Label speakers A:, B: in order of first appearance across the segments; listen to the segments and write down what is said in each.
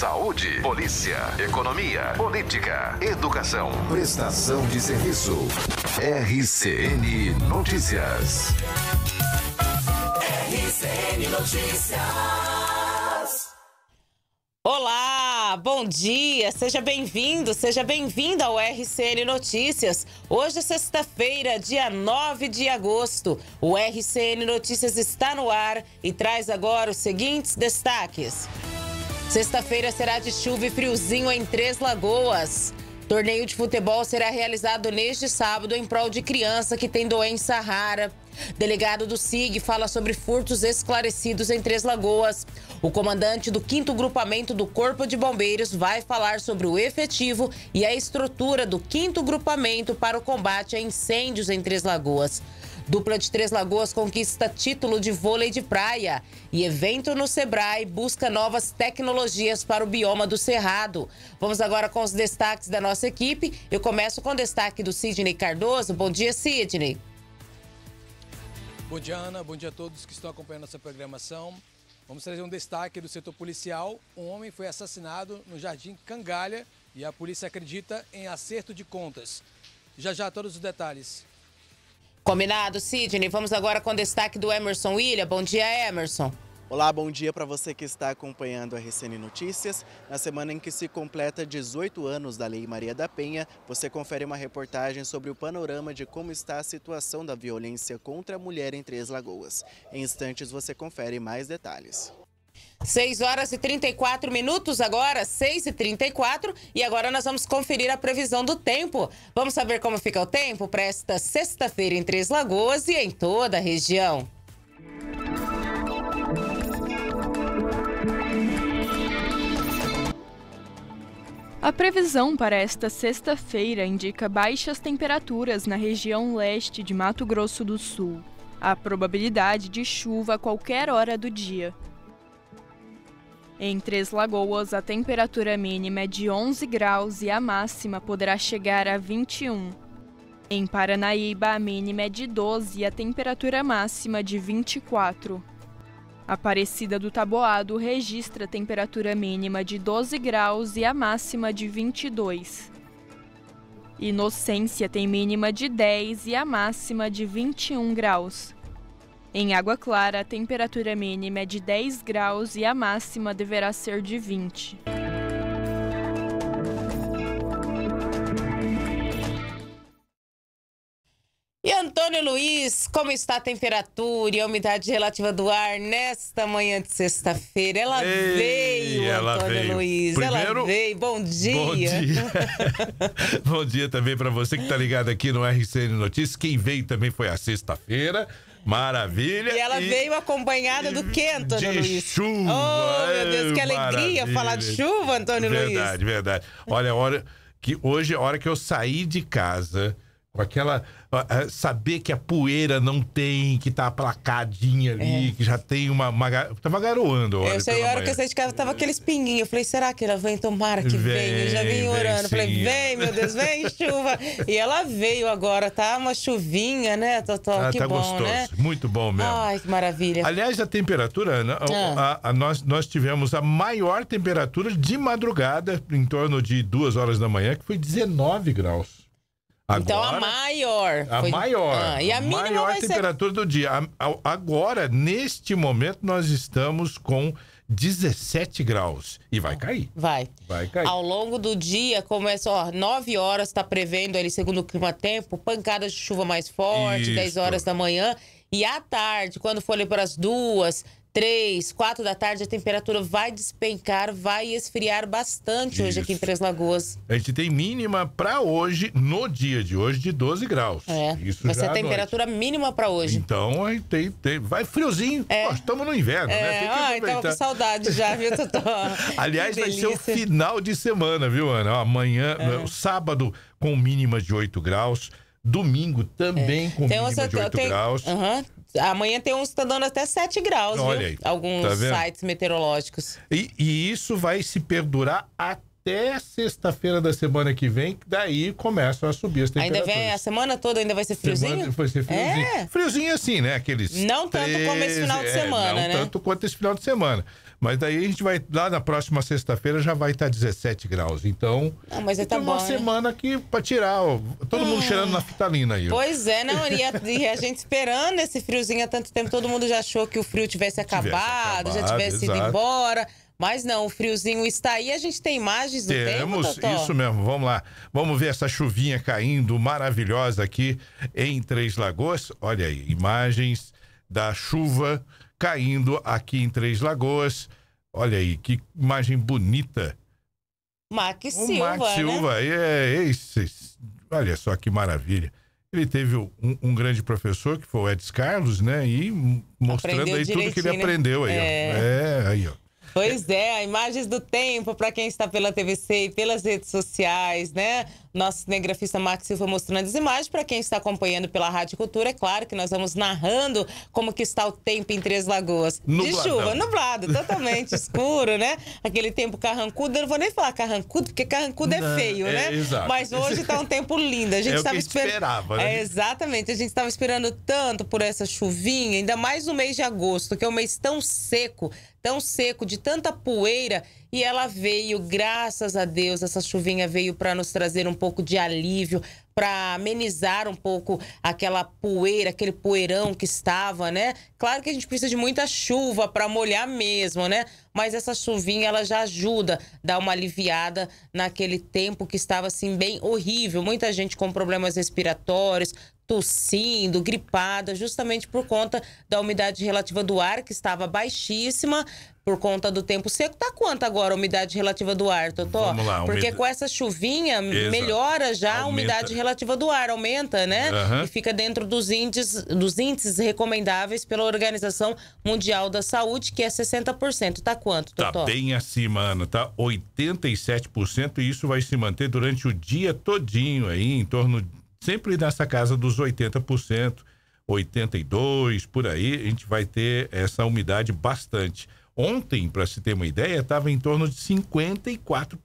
A: saúde, polícia, economia, política, educação, prestação de serviço. RCN Notícias.
B: RCN Notícias.
C: Olá, bom dia, seja bem-vindo, seja bem-vinda ao RCN Notícias. Hoje é sexta-feira, dia 9 de agosto. O RCN Notícias está no ar e traz agora os seguintes destaques. Sexta-feira será de chuva e friozinho em Três Lagoas. Torneio de futebol será realizado neste sábado em prol de criança que tem doença rara. Delegado do SIG fala sobre furtos esclarecidos em Três Lagoas. O comandante do 5 Grupamento do Corpo de Bombeiros vai falar sobre o efetivo e a estrutura do 5 Grupamento para o combate a incêndios em Três Lagoas. Dupla de Três Lagoas conquista título de vôlei de praia. E evento no Sebrae busca novas tecnologias para o bioma do Cerrado. Vamos agora com os destaques da nossa equipe. Eu começo com o destaque do Sidney Cardoso. Bom dia, Sidney.
D: Bom dia, Ana. Bom dia a todos que estão acompanhando nossa programação. Vamos trazer um destaque do setor policial. Um homem foi assassinado no Jardim Cangalha e a polícia acredita em acerto de contas. Já já todos os detalhes.
C: Combinado, Sidney. Vamos agora com o destaque do Emerson William. Bom dia, Emerson. Olá, bom dia para você que está acompanhando a RCN Notícias.
E: Na semana em que se completa 18 anos da Lei Maria da Penha, você confere uma reportagem sobre o panorama de como está a situação da violência contra a mulher em Três Lagoas.
C: Em instantes você confere mais detalhes. 6 horas e 34 minutos agora, 6 e 34 e agora nós vamos conferir a previsão do tempo. Vamos saber como fica o tempo para esta sexta-feira em Três Lagoas e em toda a região.
F: A previsão para esta sexta-feira indica baixas temperaturas na região leste de Mato Grosso do Sul. Há probabilidade de chuva a qualquer hora do dia. Em Três Lagoas, a temperatura mínima é de 11 graus e a máxima poderá chegar a 21. Em Paranaíba, a mínima é de 12 e a temperatura máxima de 24. Aparecida do Taboado registra temperatura mínima de 12 graus e a máxima de 22. Inocência tem mínima de 10 e a máxima de 21 graus. Em Água Clara, a temperatura mínima é de 10 graus e a máxima deverá ser de 20.
C: E Antônio Luiz, como está a temperatura e a umidade relativa do ar nesta manhã de sexta-feira? Ela Ei, veio, ela Antônio veio. Luiz. Primeiro, ela veio. Bom dia. Bom dia,
G: bom dia também para você que está ligado aqui no RCN Notícias. Quem veio também foi a sexta-feira. Maravilha. E ela e veio
C: acompanhada do que, Antônio de Luiz? chuva. Oh, meu Deus, que é, alegria Maravilha. falar de chuva, Antônio verdade, Luiz. Verdade,
G: verdade. Olha, a hora que hoje, é a hora que eu saí de casa com aquela saber que a poeira não tem, que tá aplacadinha ali, é. que já tem uma, uma. Tava garoando. Olha, eu sei, a hora que eu saí de
C: casa tava aquele espinguinho. Eu falei, será que ela vem? Tomara que vem. vem. Eu já vim orando. falei, vem, meu Deus, vem chuva. e ela veio agora, tá? Uma chuvinha, né, Totó? Ah, que tá bom, gostoso. Né?
G: Muito bom mesmo.
C: Ai, que maravilha.
G: Aliás, a temperatura, ah. a, a, a, nós, nós tivemos a maior temperatura de madrugada, em torno de duas horas da manhã, que foi 19 graus. Agora, então a maior. A foi... maior. Ah, e a a maior temperatura ser... do dia. agora, neste momento, nós estamos com 17 graus. E vai
C: cair. Vai. Vai cair. Ao longo do dia, começa, ó, 9 horas, está prevendo ali, segundo o clima tempo, pancadas de chuva mais forte, Isso. 10 horas da manhã. E à tarde, quando for ali para as duas, 3, 4 da tarde, a temperatura vai despencar, vai esfriar bastante Isso. hoje aqui em Três Lagoas.
G: A gente tem mínima para hoje, no dia de hoje, de 12 graus. É. Isso vai ser a temperatura
C: noite. mínima para hoje.
G: Então, aí tem, tem, vai
C: friozinho. É.
G: estamos no inverno, né? é. né? Tem então com saudade
C: já, viu, Totó?
G: Aliás, vai ser o final de semana, viu, Ana? amanhã, é. Né, sábado, com mínima de 8 graus. Domingo também é. com tem mínima essa, de 8 tem, graus.
C: Amanhã tem uns está dando até 7 graus, Olha viu? Aí, tá Alguns tá sites meteorológicos.
G: E, e, isso vai se perdurar até sexta-feira da semana que vem, que daí começam a subir as temperaturas. Ainda vem
C: a semana toda ainda vai ser friozinho? Semana vai
G: ser friozinho. É. Friozinho assim, né? Aqueles Não tanto como esse final de é, semana, é, não né? Não tanto quanto esse final de semana. Mas daí a gente vai lá na próxima sexta-feira já vai tá estar 17 graus. Então, não, ah, mas tá então tá bom, uma né? semana que para tirar, ó, todo hum. mundo cheirando fitalina aí. Ó. Pois
C: é, não, e a, e a, gente esperando esse friozinho há tanto tempo, todo mundo já achou que o frio tivesse acabado, tivesse acabado já tivesse exato. ido embora. Mas não, o friozinho está aí. A gente tem imagens do Temos, tempo, isso
G: mesmo. Vamos lá. Vamos ver essa chuvinha caindo maravilhosa aqui em Três Lagoas. Olha aí, imagens da chuva caindo aqui em Três Lagoas. Olha aí, que imagem bonita.
C: Max Silva. Mac né? Silva,
G: né? é, é, esse, olha só que maravilha. Ele teve um, um, grande professor, que foi o Edson Carlos, né? E mostrando aprendeu aí tudo que ele né? aprendeu aí, é. ó. É, aí, ó.
C: Pois é, imagens do tempo para quem está pela TVC e pelas redes sociais, né? Nosso cinegrafista Max Silva mostrando as imagens. Para quem está acompanhando pela Rádio Cultura, é claro que nós vamos narrando como que está o tempo em Três Lagoas. Nublado. De chuva, nublado, totalmente escuro, né? Aquele tempo carrancudo. Eu não vou nem falar carrancudo, porque carrancudo é feio, é, né? Exato. Mas hoje está um tempo lindo. A gente estava é esperando esperava, né? É, exatamente. A gente estava esperando tanto por essa chuvinha, ainda mais no mês de agosto, que é um mês tão seco tão seco, de tanta poeira, e ela veio, graças a Deus, essa chuvinha veio para nos trazer um pouco de alívio, para amenizar um pouco aquela poeira, aquele poeirão que estava, né? Claro que a gente precisa de muita chuva para molhar mesmo, né? Mas essa chuvinha ela já ajuda, dá uma aliviada naquele tempo que estava assim bem horrível, muita gente com problemas respiratórios, tossindo, gripada, justamente por conta da umidade relativa do ar, que estava baixíssima, por conta do tempo seco. Tá quanto agora a umidade relativa do ar, Totó? Vamos lá, umid... Porque com essa chuvinha Exato. melhora já aumenta. a umidade relativa do ar, aumenta, né? Uhum. E fica dentro dos índices, dos índices recomendáveis pela Organização Mundial da Saúde, que é 60%. Tá quanto, tá Totó? Tá
G: bem acima, Ana, tá 87% e isso vai se manter durante o dia todinho aí, em torno sempre nessa casa dos 80%, 82% por aí, a gente vai ter essa umidade bastante. Ontem, para se ter uma ideia, estava em torno de 54%,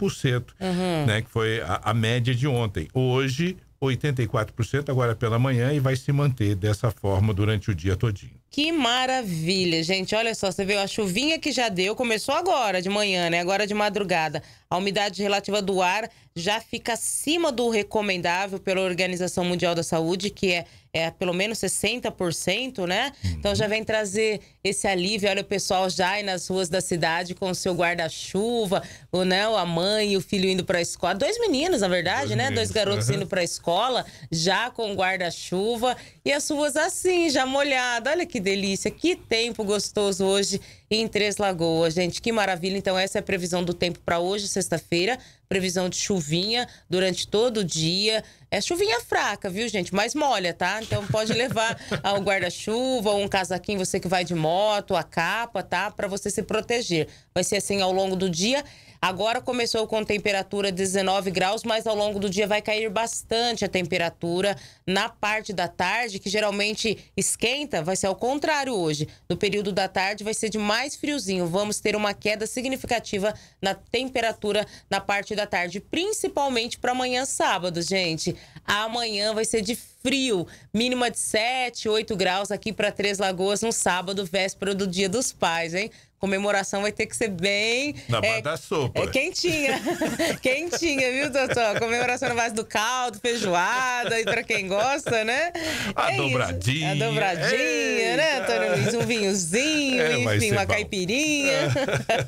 G: uhum. né, que foi a, a média de ontem. Hoje, 84% agora é pela manhã e vai se manter dessa forma durante o dia todinho.
C: Que maravilha, gente. Olha só, você viu a chuvinha que já deu, começou agora de manhã, né? Agora de madrugada. A umidade relativa do ar já fica acima do recomendável pela Organização Mundial da Saúde, que é, é pelo menos 60%, né? Uhum. Então já vem trazer esse alívio. Olha o pessoal já aí nas ruas da cidade com o seu guarda-chuva, o né, a mãe e o filho indo para a escola. Dois meninos, na verdade, Dois né? Meninos. Dois garotos uhum. indo para a escola, já com guarda-chuva. E as ruas assim, já molhadas. Olha que delícia, que tempo gostoso hoje e em Três Lagoas. Gente, que maravilha. Então, essa é a previsão do tempo para hoje, sexta-feira. Previsão de chuvinha durante todo o dia. É chuvinha fraca, viu, gente? Mas molha, tá? Então pode levar o guarda-chuva, um casaquinho, você que vai de moto, a capa, tá? Para você se proteger. Vai ser assim ao longo do dia. Agora começou com temperatura 19 graus, mas ao longo do dia vai cair bastante a temperatura. Na parte da tarde, que geralmente esquenta, vai ser ao contrário hoje. No período da tarde vai ser de mais friozinho. Vamos ter uma queda significativa na temperatura na parte da tarde, principalmente para amanhã sábado, gente. Amanhã vai ser de frio, mínima de 7, 8 graus aqui para Três Lagoas no sábado, véspera do Dia dos Pais, hein? comemoração vai ter que ser bem. Na é,
G: da sopa. É
C: quentinha. quentinha, viu, doutor? Comemoração na base do caldo, feijoada, e pra quem gosta, né? A é dobradinha. Isso. A dobradinha, né, Eita. né, Antônio Luiz? Um vinhozinho, é, enfim, uma bom. caipirinha.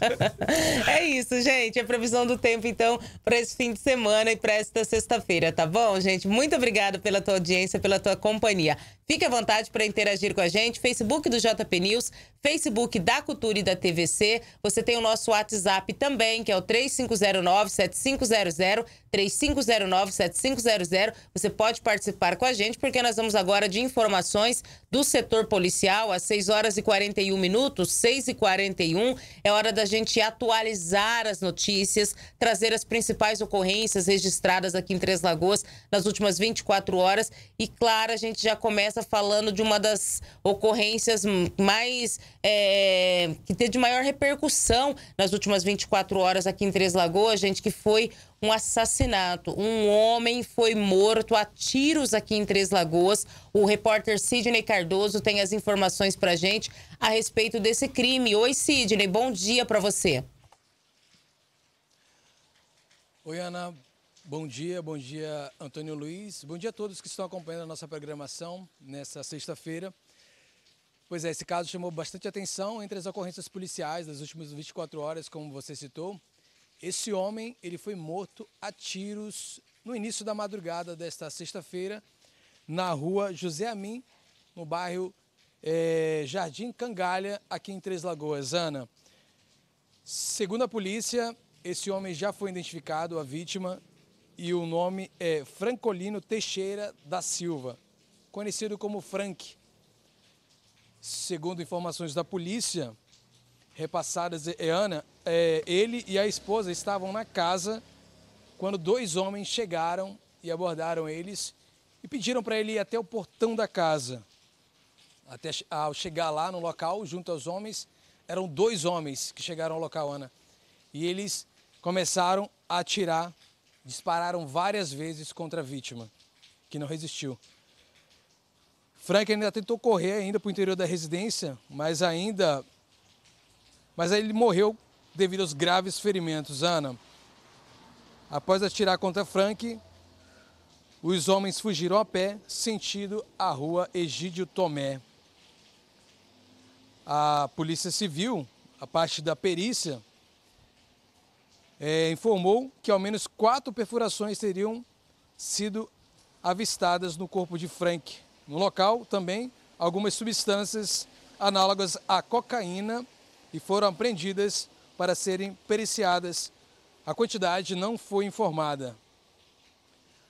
C: é isso, gente. A previsão do tempo, então, para esse fim de semana e para esta sexta-feira, tá bom, gente? Muito obrigada pela tua audiência, pela tua companhia. Fique à vontade para interagir com a gente. Facebook do JP News, Facebook da Cultura e da TV. TVC. Você tem o nosso WhatsApp também, que é o 3509-7500, 3509-7500. Você pode participar com a gente, porque nós vamos agora de informações do setor policial, às 6 horas e 41 minutos, 6 e 41. É hora da gente atualizar as notícias, trazer as principais ocorrências registradas aqui em Três Lagoas nas últimas 24 horas. E, claro, a gente já começa falando de uma das ocorrências mais é, que teve maior repercussão nas últimas 24 horas aqui em Três Lagoas, gente, que foi um assassinato. Um homem foi morto a tiros aqui em Três Lagoas. O repórter Sidney Cardoso tem as informações pra gente a respeito desse crime. Oi, Sidney, bom dia para você.
D: Oi, Ana. Bom dia, bom dia, Antônio Luiz. Bom dia a todos que estão acompanhando a nossa programação nessa sexta-feira. Pois é, esse caso chamou bastante atenção entre as ocorrências policiais das últimas 24 horas, como você citou. Esse homem, ele foi morto a tiros no início da madrugada desta sexta-feira, na rua José Amin, no bairro é, Jardim Cangalha, aqui em Três Lagoas. Ana, segundo a polícia, esse homem já foi identificado, a vítima, e o nome é Francolino Teixeira da Silva, conhecido como Frank. Segundo informações da polícia repassadas, é, é Ana, é, ele e a esposa estavam na casa quando dois homens chegaram e abordaram eles e pediram para ele ir até o portão da casa. Até ao chegar lá no local, junto aos homens, eram dois homens que chegaram ao local, Ana. E eles começaram a atirar, dispararam várias vezes contra a vítima, que não resistiu. Frank ainda tentou correr ainda para o interior da residência, mas ainda. Mas aí ele morreu devido aos graves ferimentos, Ana. Após atirar contra Frank, os homens fugiram a pé, sentido a rua Egídio Tomé. A Polícia Civil, a parte da perícia, é, informou que ao menos quatro perfurações teriam sido avistadas no corpo de Frank no local também algumas substâncias análogas à cocaína e foram apreendidas para serem periciadas. A quantidade não foi informada.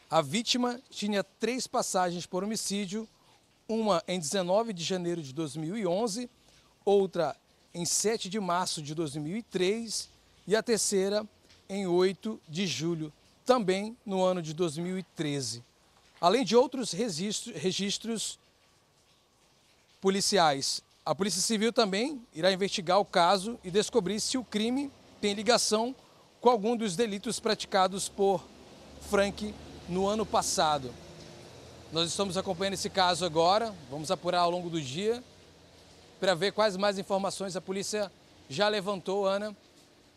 D: A vítima tinha três passagens por homicídio, uma em 19 de janeiro de 2011, outra em 7 de março de 2003 e a terceira em 8 de julho, também no ano de 2013 além de outros registros policiais. A Polícia Civil também irá investigar o caso e descobrir se o crime tem ligação com algum dos delitos praticados por Frank no ano passado. Nós estamos acompanhando esse caso agora, vamos apurar ao longo do dia para ver quais mais informações a polícia já levantou, Ana,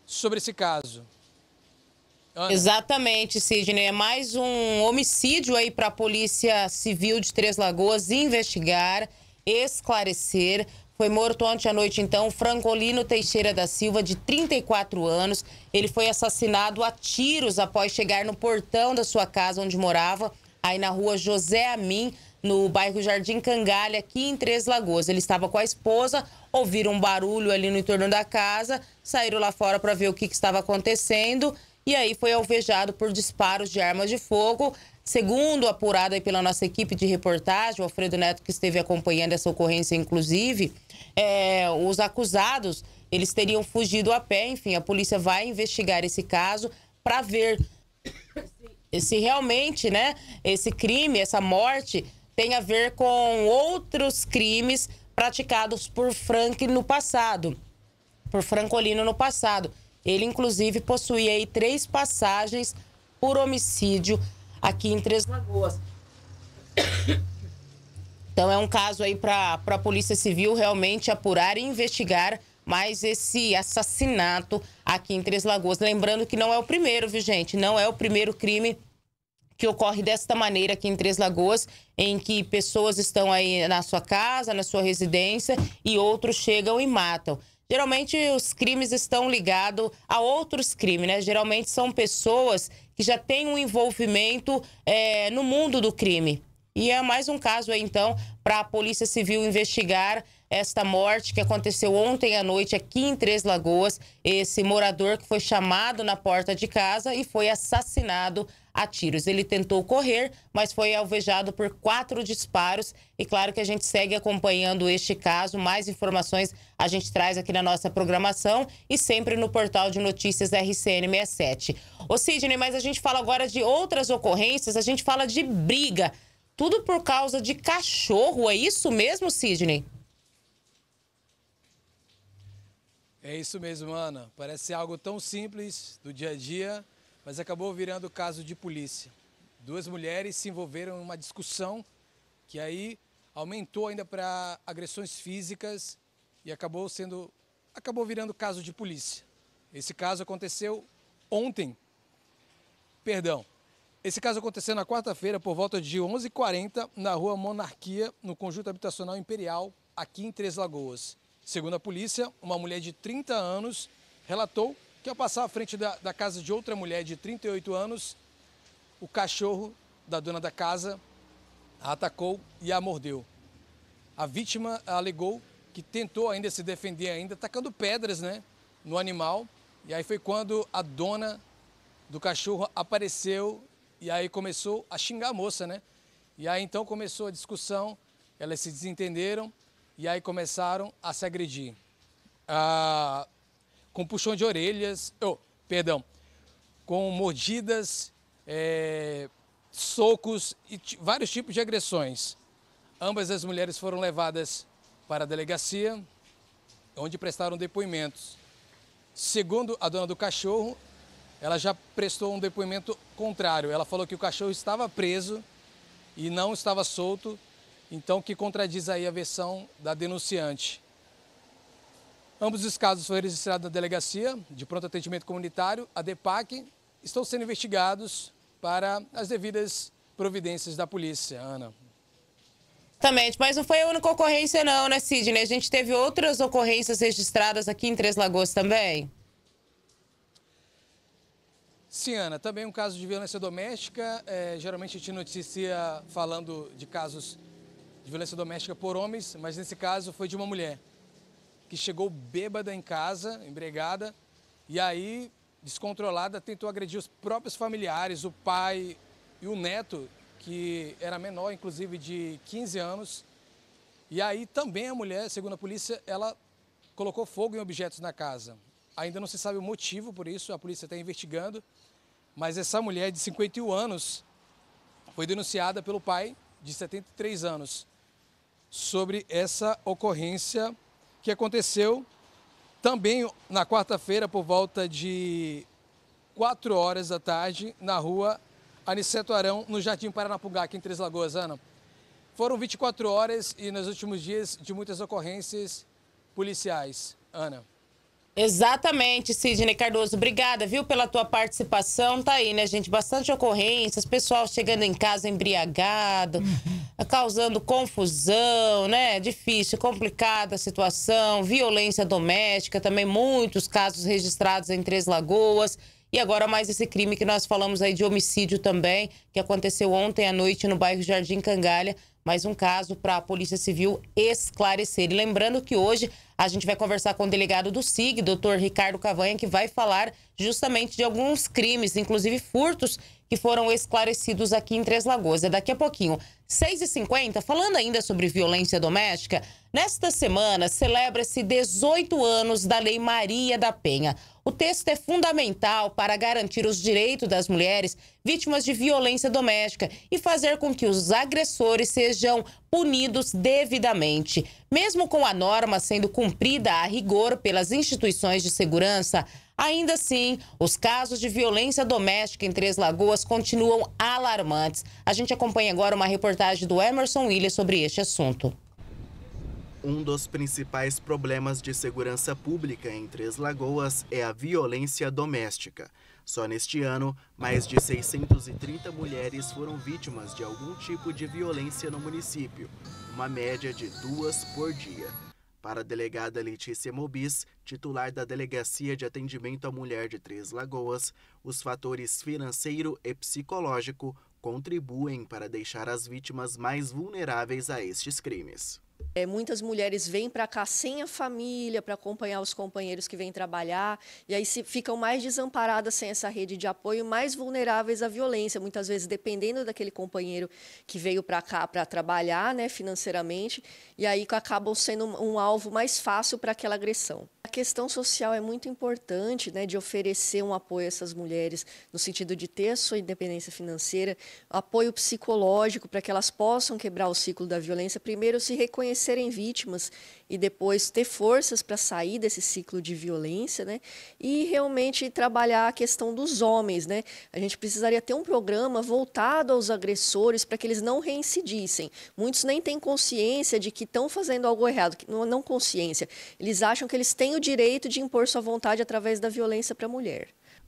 D: sobre esse caso. Ana.
C: Exatamente, Sidney. É mais um homicídio aí para a Polícia Civil de Três Lagoas investigar, esclarecer. Foi morto ontem à noite, então, Francolino Teixeira da Silva, de 34 anos. Ele foi assassinado a tiros após chegar no portão da sua casa onde morava, aí na rua José Amin, no bairro Jardim Cangalha, aqui em Três Lagoas. Ele estava com a esposa, ouviram um barulho ali no entorno da casa, saíram lá fora para ver o que, que estava acontecendo e aí foi alvejado por disparos de armas de fogo. Segundo apurado pela nossa equipe de reportagem, o Alfredo Neto que esteve acompanhando essa ocorrência, inclusive, é, os acusados, eles teriam fugido a pé. Enfim, a polícia vai investigar esse caso para ver se realmente, né, esse crime, essa morte tem a ver com outros crimes praticados por Frank no passado, por Francolino no passado. Ele, inclusive, possuía aí três passagens por homicídio aqui em Três Lagoas. Então é um caso aí para a Polícia Civil realmente apurar e investigar mais esse assassinato aqui em Três Lagoas. Lembrando que não é o primeiro, viu, gente? Não é o primeiro crime que ocorre desta maneira aqui em Três Lagoas, em que pessoas estão aí na sua casa, na sua residência e outros chegam e matam geralmente os crimes estão ligados a outros crimes, né? Geralmente são pessoas que já têm um envolvimento é, no mundo do crime. E é mais um caso aí, então, para a Polícia Civil investigar esta morte que aconteceu ontem à noite aqui em Três Lagoas. Esse morador que foi chamado na porta de casa e foi assassinado a tiros. Ele tentou correr, mas foi alvejado por quatro disparos. E claro que a gente segue acompanhando este caso. Mais informações a gente traz aqui na nossa programação e sempre no portal de notícias RCN67. Ô Sidney, mas a gente fala agora de outras ocorrências, a gente fala de briga. Tudo por causa de cachorro, é isso mesmo, Sidney?
D: É isso mesmo, Ana. Parece algo tão simples do dia a dia, mas acabou virando caso de polícia. Duas mulheres se envolveram em uma discussão que aí aumentou ainda para agressões físicas e acabou sendo acabou virando caso de polícia. Esse caso aconteceu ontem. Perdão. Esse caso aconteceu na quarta-feira por volta de 11h40 na Rua Monarquia, no conjunto habitacional Imperial, aqui em Três Lagoas. Segundo a polícia, uma mulher de 30 anos relatou que ao passar à frente da, da casa de outra mulher de 38 anos, o cachorro da dona da casa a atacou e a mordeu. A vítima alegou que tentou ainda se defender ainda, atacando pedras né, no animal. E aí foi quando a dona do cachorro apareceu e aí começou a xingar a moça, né? E aí então começou a discussão, elas se desentenderam e aí começaram a se agredir. Ah, com puxão de orelhas, oh, perdão, com mordidas, é, socos e vários tipos de agressões. Ambas as mulheres foram levadas para a delegacia, onde prestaram depoimentos. Segundo a dona do cachorro, ela já prestou um depoimento contrário. Ela falou que o cachorro estava preso e não estava solto, então que contradiz aí a versão da denunciante. Ambos os casos foram registrados na Delegacia de Pronto Atendimento Comunitário, a DEPAC, estão sendo investigados para as devidas providências da polícia, Ana.
C: Exatamente, mas não foi a única ocorrência não, né Sidney? A gente teve outras ocorrências registradas aqui em Três Lagoas também?
D: Sim, Ana, também um caso de violência doméstica, é, geralmente a gente noticia falando de casos de violência doméstica por homens, mas nesse caso foi de uma mulher que chegou bêbada em casa, embregada, e aí, descontrolada, tentou agredir os próprios familiares, o pai e o neto, que era menor, inclusive de 15 anos. E aí também a mulher, segundo a polícia, ela colocou fogo em objetos na casa. Ainda não se sabe o motivo por isso, a polícia está investigando. Mas essa mulher de 51 anos foi denunciada pelo pai de 73 anos sobre essa ocorrência que aconteceu também na quarta-feira, por volta de 4 horas da tarde, na rua Aniceto Arão, no Jardim Paranapugá, aqui em Três Lagoas, Ana. Foram 24 horas e nos últimos dias de muitas ocorrências policiais, Ana.
C: Exatamente, Sidney Cardoso. Obrigada, viu, pela tua participação. Tá aí, né, gente? Bastante ocorrências, pessoal chegando em casa embriagado, uhum. causando confusão, né? Difícil, complicada a situação. Violência doméstica também, muitos casos registrados em Três Lagoas. E agora mais esse crime que nós falamos aí de homicídio também, que aconteceu ontem à noite no bairro Jardim Cangalha mais um caso para a Polícia Civil esclarecer. E lembrando que hoje a gente vai conversar com o delegado do SIG, doutor Ricardo Cavanha, que vai falar justamente de alguns crimes, inclusive furtos, que foram esclarecidos aqui em Três Lagoas. É daqui a pouquinho. 6h50, falando ainda sobre violência doméstica, nesta semana celebra-se 18 anos da Lei Maria da Penha. O texto é fundamental para garantir os direitos das mulheres vítimas de violência doméstica e fazer com que os agressores sejam punidos devidamente. Mesmo com a norma sendo cumprida a rigor pelas instituições de segurança, Ainda assim, os casos de violência doméstica em Três Lagoas continuam alarmantes. A gente acompanha agora uma reportagem do Emerson Williams sobre este assunto.
E: Um dos principais problemas de segurança pública em Três Lagoas é a violência doméstica. Só neste ano, mais de 630 mulheres foram vítimas de algum tipo de violência no município, uma média de duas por dia. Para a delegada Letícia Mobis, titular da Delegacia de Atendimento à Mulher de Três Lagoas, os fatores financeiro e psicológico contribuem para deixar as vítimas mais vulneráveis a estes crimes.
F: É, muitas mulheres vêm para cá sem a família, para acompanhar os companheiros que vêm trabalhar, e aí se, ficam mais desamparadas sem essa rede de apoio, mais vulneráveis à violência. Muitas vezes, dependendo daquele companheiro que veio para cá para trabalhar né, financeiramente, e aí acabam sendo um alvo mais fácil para aquela agressão. A questão social é muito importante, né, de oferecer um apoio a essas mulheres, no sentido de ter a sua independência financeira, apoio psicológico para que elas possam quebrar o ciclo da violência, primeiro se reconhecerem vítimas e depois ter forças para sair desse ciclo de violência, né, e realmente trabalhar a questão dos homens, né. A gente precisaria ter um programa voltado aos agressores para que eles não reincidissem. Muitos nem têm consciência de que estão fazendo algo errado, não consciência. Eles acham que eles têm tem o direito de impor sua vontade através da violência para a mulher.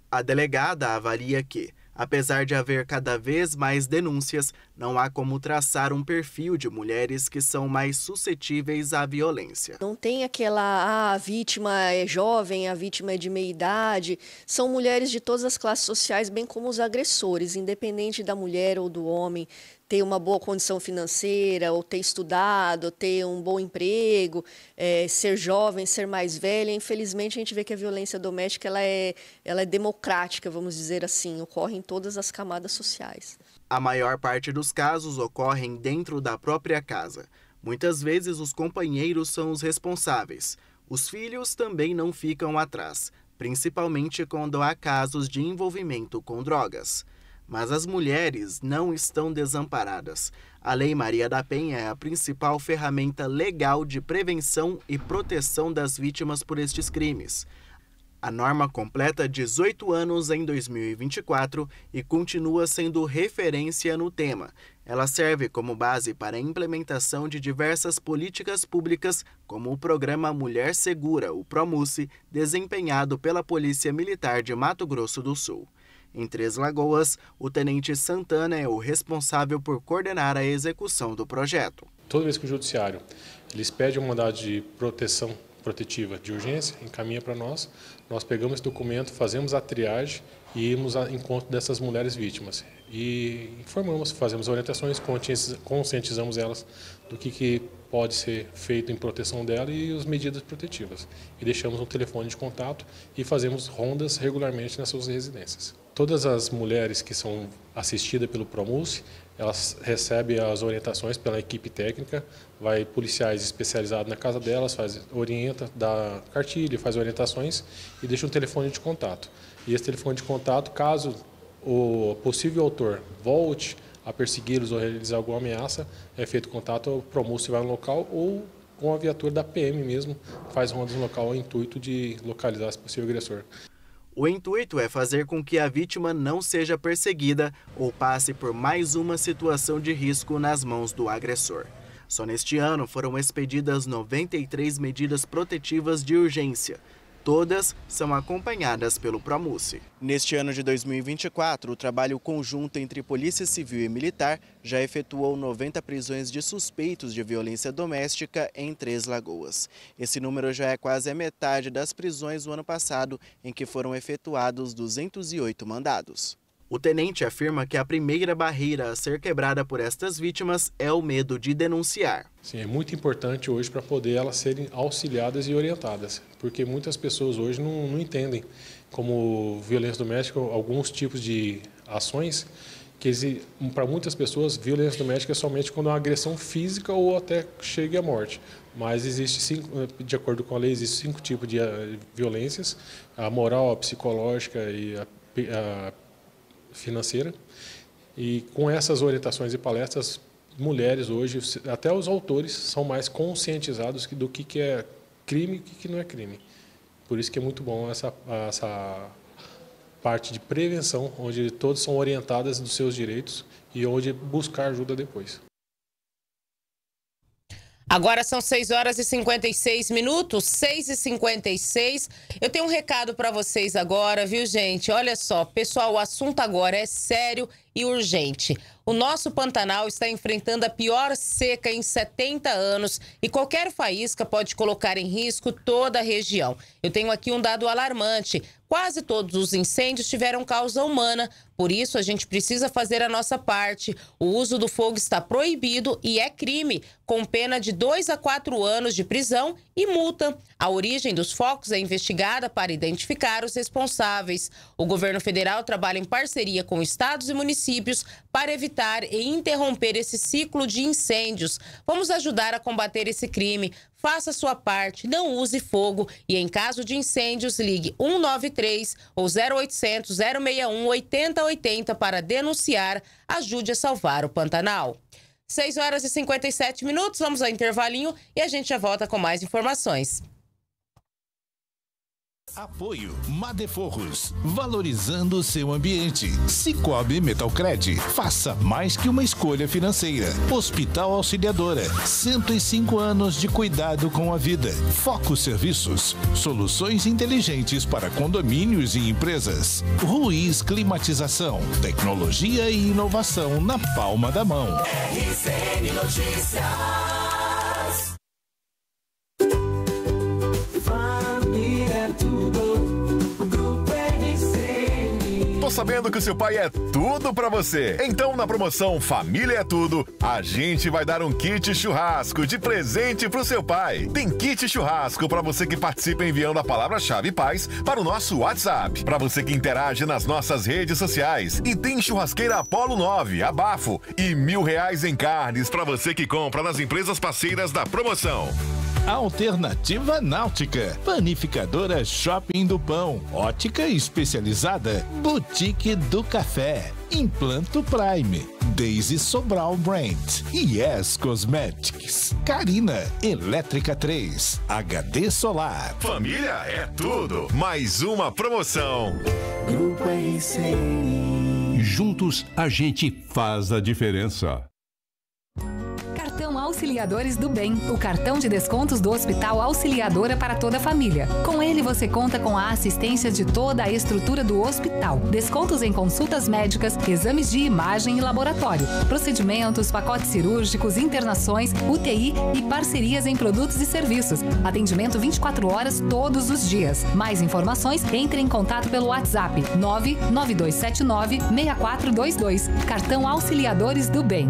E: A delegada avalia que, apesar de haver cada vez mais denúncias, não há como traçar um perfil de mulheres que são mais suscetíveis à violência.
F: Não tem aquela, ah, a vítima é jovem, a vítima é de meia idade. São mulheres de todas as classes sociais, bem como os agressores, independente da mulher ou do homem ter uma boa condição financeira, ou ter estudado, ou ter um bom emprego, é, ser jovem, ser mais velha. Infelizmente, a gente vê que a violência doméstica ela é, ela é democrática, vamos dizer assim, ocorre em todas as camadas sociais.
E: A maior parte dos casos ocorrem dentro da própria casa. Muitas vezes, os companheiros são os responsáveis. Os filhos também não ficam atrás, principalmente quando há casos de envolvimento com drogas. Mas as mulheres não estão desamparadas. A Lei Maria da Penha é a principal ferramenta legal de prevenção e proteção das vítimas por estes crimes. A norma completa 18 anos em 2024 e continua sendo referência no tema. Ela serve como base para a implementação de diversas políticas públicas, como o programa Mulher Segura, o Promuse, desempenhado pela Polícia Militar de Mato Grosso do Sul. Em Três Lagoas, o tenente Santana é o responsável por coordenar a execução
H: do projeto. Toda vez que o judiciário eles pede um mandado de proteção protetiva de urgência, encaminha para nós, nós pegamos esse documento, fazemos a triagem e irmos ao encontro dessas mulheres vítimas. E informamos, fazemos orientações, conscientizamos elas do que, que pode ser feito em proteção dela e as medidas protetivas. E deixamos um telefone de contato e fazemos rondas regularmente nas suas residências todas as mulheres que são assistidas pelo Promulse, elas recebem as orientações pela equipe técnica, vai policiais especializados na casa delas, faz, orienta, dá cartilha, faz orientações e deixa um telefone de contato. E esse telefone de contato, caso o possível autor volte a persegui-los ou realizar alguma ameaça, é feito contato, o Promulse vai no local ou com a viatura da PM mesmo, faz rondas no local ao intuito de localizar esse possível agressor. O intuito é fazer com que a vítima
E: não seja perseguida ou passe por mais uma situação de risco nas mãos do agressor. Só neste ano foram expedidas 93 medidas protetivas de urgência, Todas são acompanhadas pelo Promuce. Neste ano de 2024, o trabalho conjunto entre Polícia Civil e Militar já efetuou 90 prisões de suspeitos de violência doméstica em Três Lagoas. Esse número já é quase a metade das prisões do ano passado, em que foram efetuados 208 mandados. O tenente afirma que a primeira barreira a ser quebrada por estas vítimas é o
H: medo de denunciar. Sim, é muito importante hoje para poder elas serem auxiliadas e orientadas, porque muitas pessoas hoje não, não entendem como violência doméstica alguns tipos de ações que para muitas pessoas violência doméstica é somente quando há é agressão física ou até chegue à morte. Mas existe cinco, eh, de acordo com a lei, existem cinco tipos de eh, violências: a moral, a psicológica e a, a financeira. E com essas orientações e palestras, mulheres hoje, até os autores, são mais conscientizados do que, que é crime e o que não é crime. Por isso que é muito bom essa, essa parte de prevenção, onde todos são orientadas dos seus direitos e onde buscar ajuda depois.
C: Agora são 6 horas e 56 minutos, 6 e 56. Eu tenho um recado para vocês agora, viu, gente? Olha só, pessoal, o assunto agora é sério e urgente. O nosso Pantanal está enfrentando a pior seca em 70 anos e qualquer faísca pode colocar em risco toda a região. Eu tenho aqui um dado alarmante. Quase todos os incêndios tiveram causa humana, por isso a gente precisa fazer a nossa parte. O uso do fogo está proibido e é crime, com pena de 2 a 4 anos de prisão e multa. A origem dos focos é investigada para identificar os responsáveis. O governo federal trabalha em parceria com estados e municípios municípios para evitar e interromper esse ciclo de incêndios. Vamos ajudar a combater esse crime. Faça sua parte, não use fogo e, em caso de incêndios, ligue 193 ou 0800 061 8080 para denunciar. Ajude a salvar o Pantanal. 6 horas e 57 minutos, vamos ao intervalinho e a gente já volta com mais informações.
G: Apoio Madeforros, valorizando o seu ambiente. Cicobi Metalcred, faça mais que uma escolha financeira. Hospital Auxiliadora, 105 anos de cuidado com a vida. Foco Serviços, soluções inteligentes para condomínios e empresas. Ruiz Climatização, tecnologia e inovação na palma da mão.
B: RCN Notícias. sabendo
A: que o seu pai é tudo para você. Então, na promoção Família é Tudo, a gente vai dar um kit churrasco de presente pro seu pai. Tem kit churrasco para você que participa enviando a palavra-chave paz para o nosso WhatsApp, para você que interage nas nossas redes sociais. E tem churrasqueira Apollo 9, abafo e mil reais em carnes para você que compra nas empresas parceiras da promoção.
G: Alternativa Náutica, Panificadora Shopping do Pão, Ótica Especializada, Boutique chique do café. Implanto Prime, Daisy Sobral Brand, Yes Cosmetics, Karina, Elétrica 3, HD Solar.
I: Família é tudo, mais uma promoção. Grupo Juntos a gente faz a diferença.
J: Auxiliadores do Bem, o cartão de descontos do Hospital Auxiliadora para toda a família. Com ele você conta com a assistência de toda a estrutura do hospital, descontos em consultas médicas, exames de imagem e laboratório, procedimentos, pacotes cirúrgicos, internações, UTI e parcerias em produtos e serviços. Atendimento 24 horas todos os dias. Mais informações, entre em contato pelo WhatsApp 99279 6422. Cartão Auxiliadores do Bem.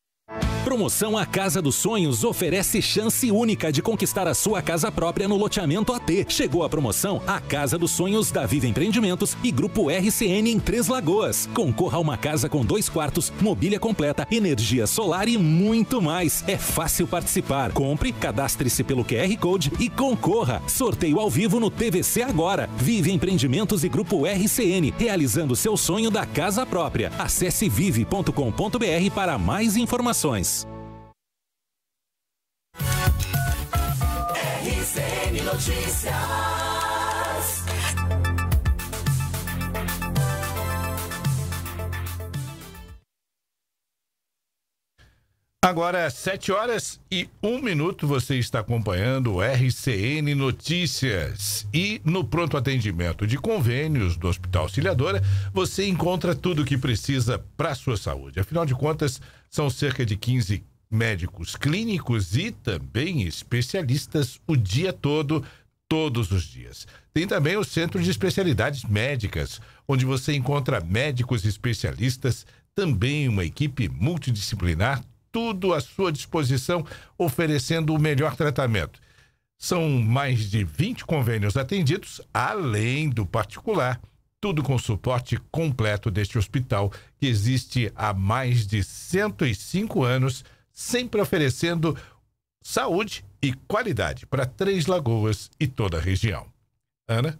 K: promoção A Casa dos Sonhos oferece chance única de conquistar a sua casa própria no loteamento AT. Chegou a promoção A Casa dos Sonhos da Viva Empreendimentos e Grupo RCN em Três Lagoas. Concorra a uma casa com dois quartos, mobília completa, energia solar e muito mais. É fácil participar. Compre, cadastre-se pelo QR Code e concorra. Sorteio ao vivo no TVC agora. Vive Empreendimentos e Grupo RCN, realizando seu sonho da casa própria. Acesse vive.com.br para mais informações.
B: Notícias.
G: Agora, 7 é horas e um minuto, você está acompanhando o RCN Notícias. E no pronto atendimento de convênios do Hospital Auxiliadora, você encontra tudo o que precisa para a sua saúde. Afinal de contas, são cerca de 15 médicos clínicos e também especialistas o dia todo, todos os dias. Tem também o Centro de Especialidades Médicas, onde você encontra médicos especialistas, também uma equipe multidisciplinar, tudo à sua disposição, oferecendo o melhor tratamento. São mais de 20 convênios atendidos, além do particular tudo com suporte completo deste hospital que existe há mais de 105 anos sempre oferecendo saúde e qualidade para Três Lagoas e toda a região. Ana?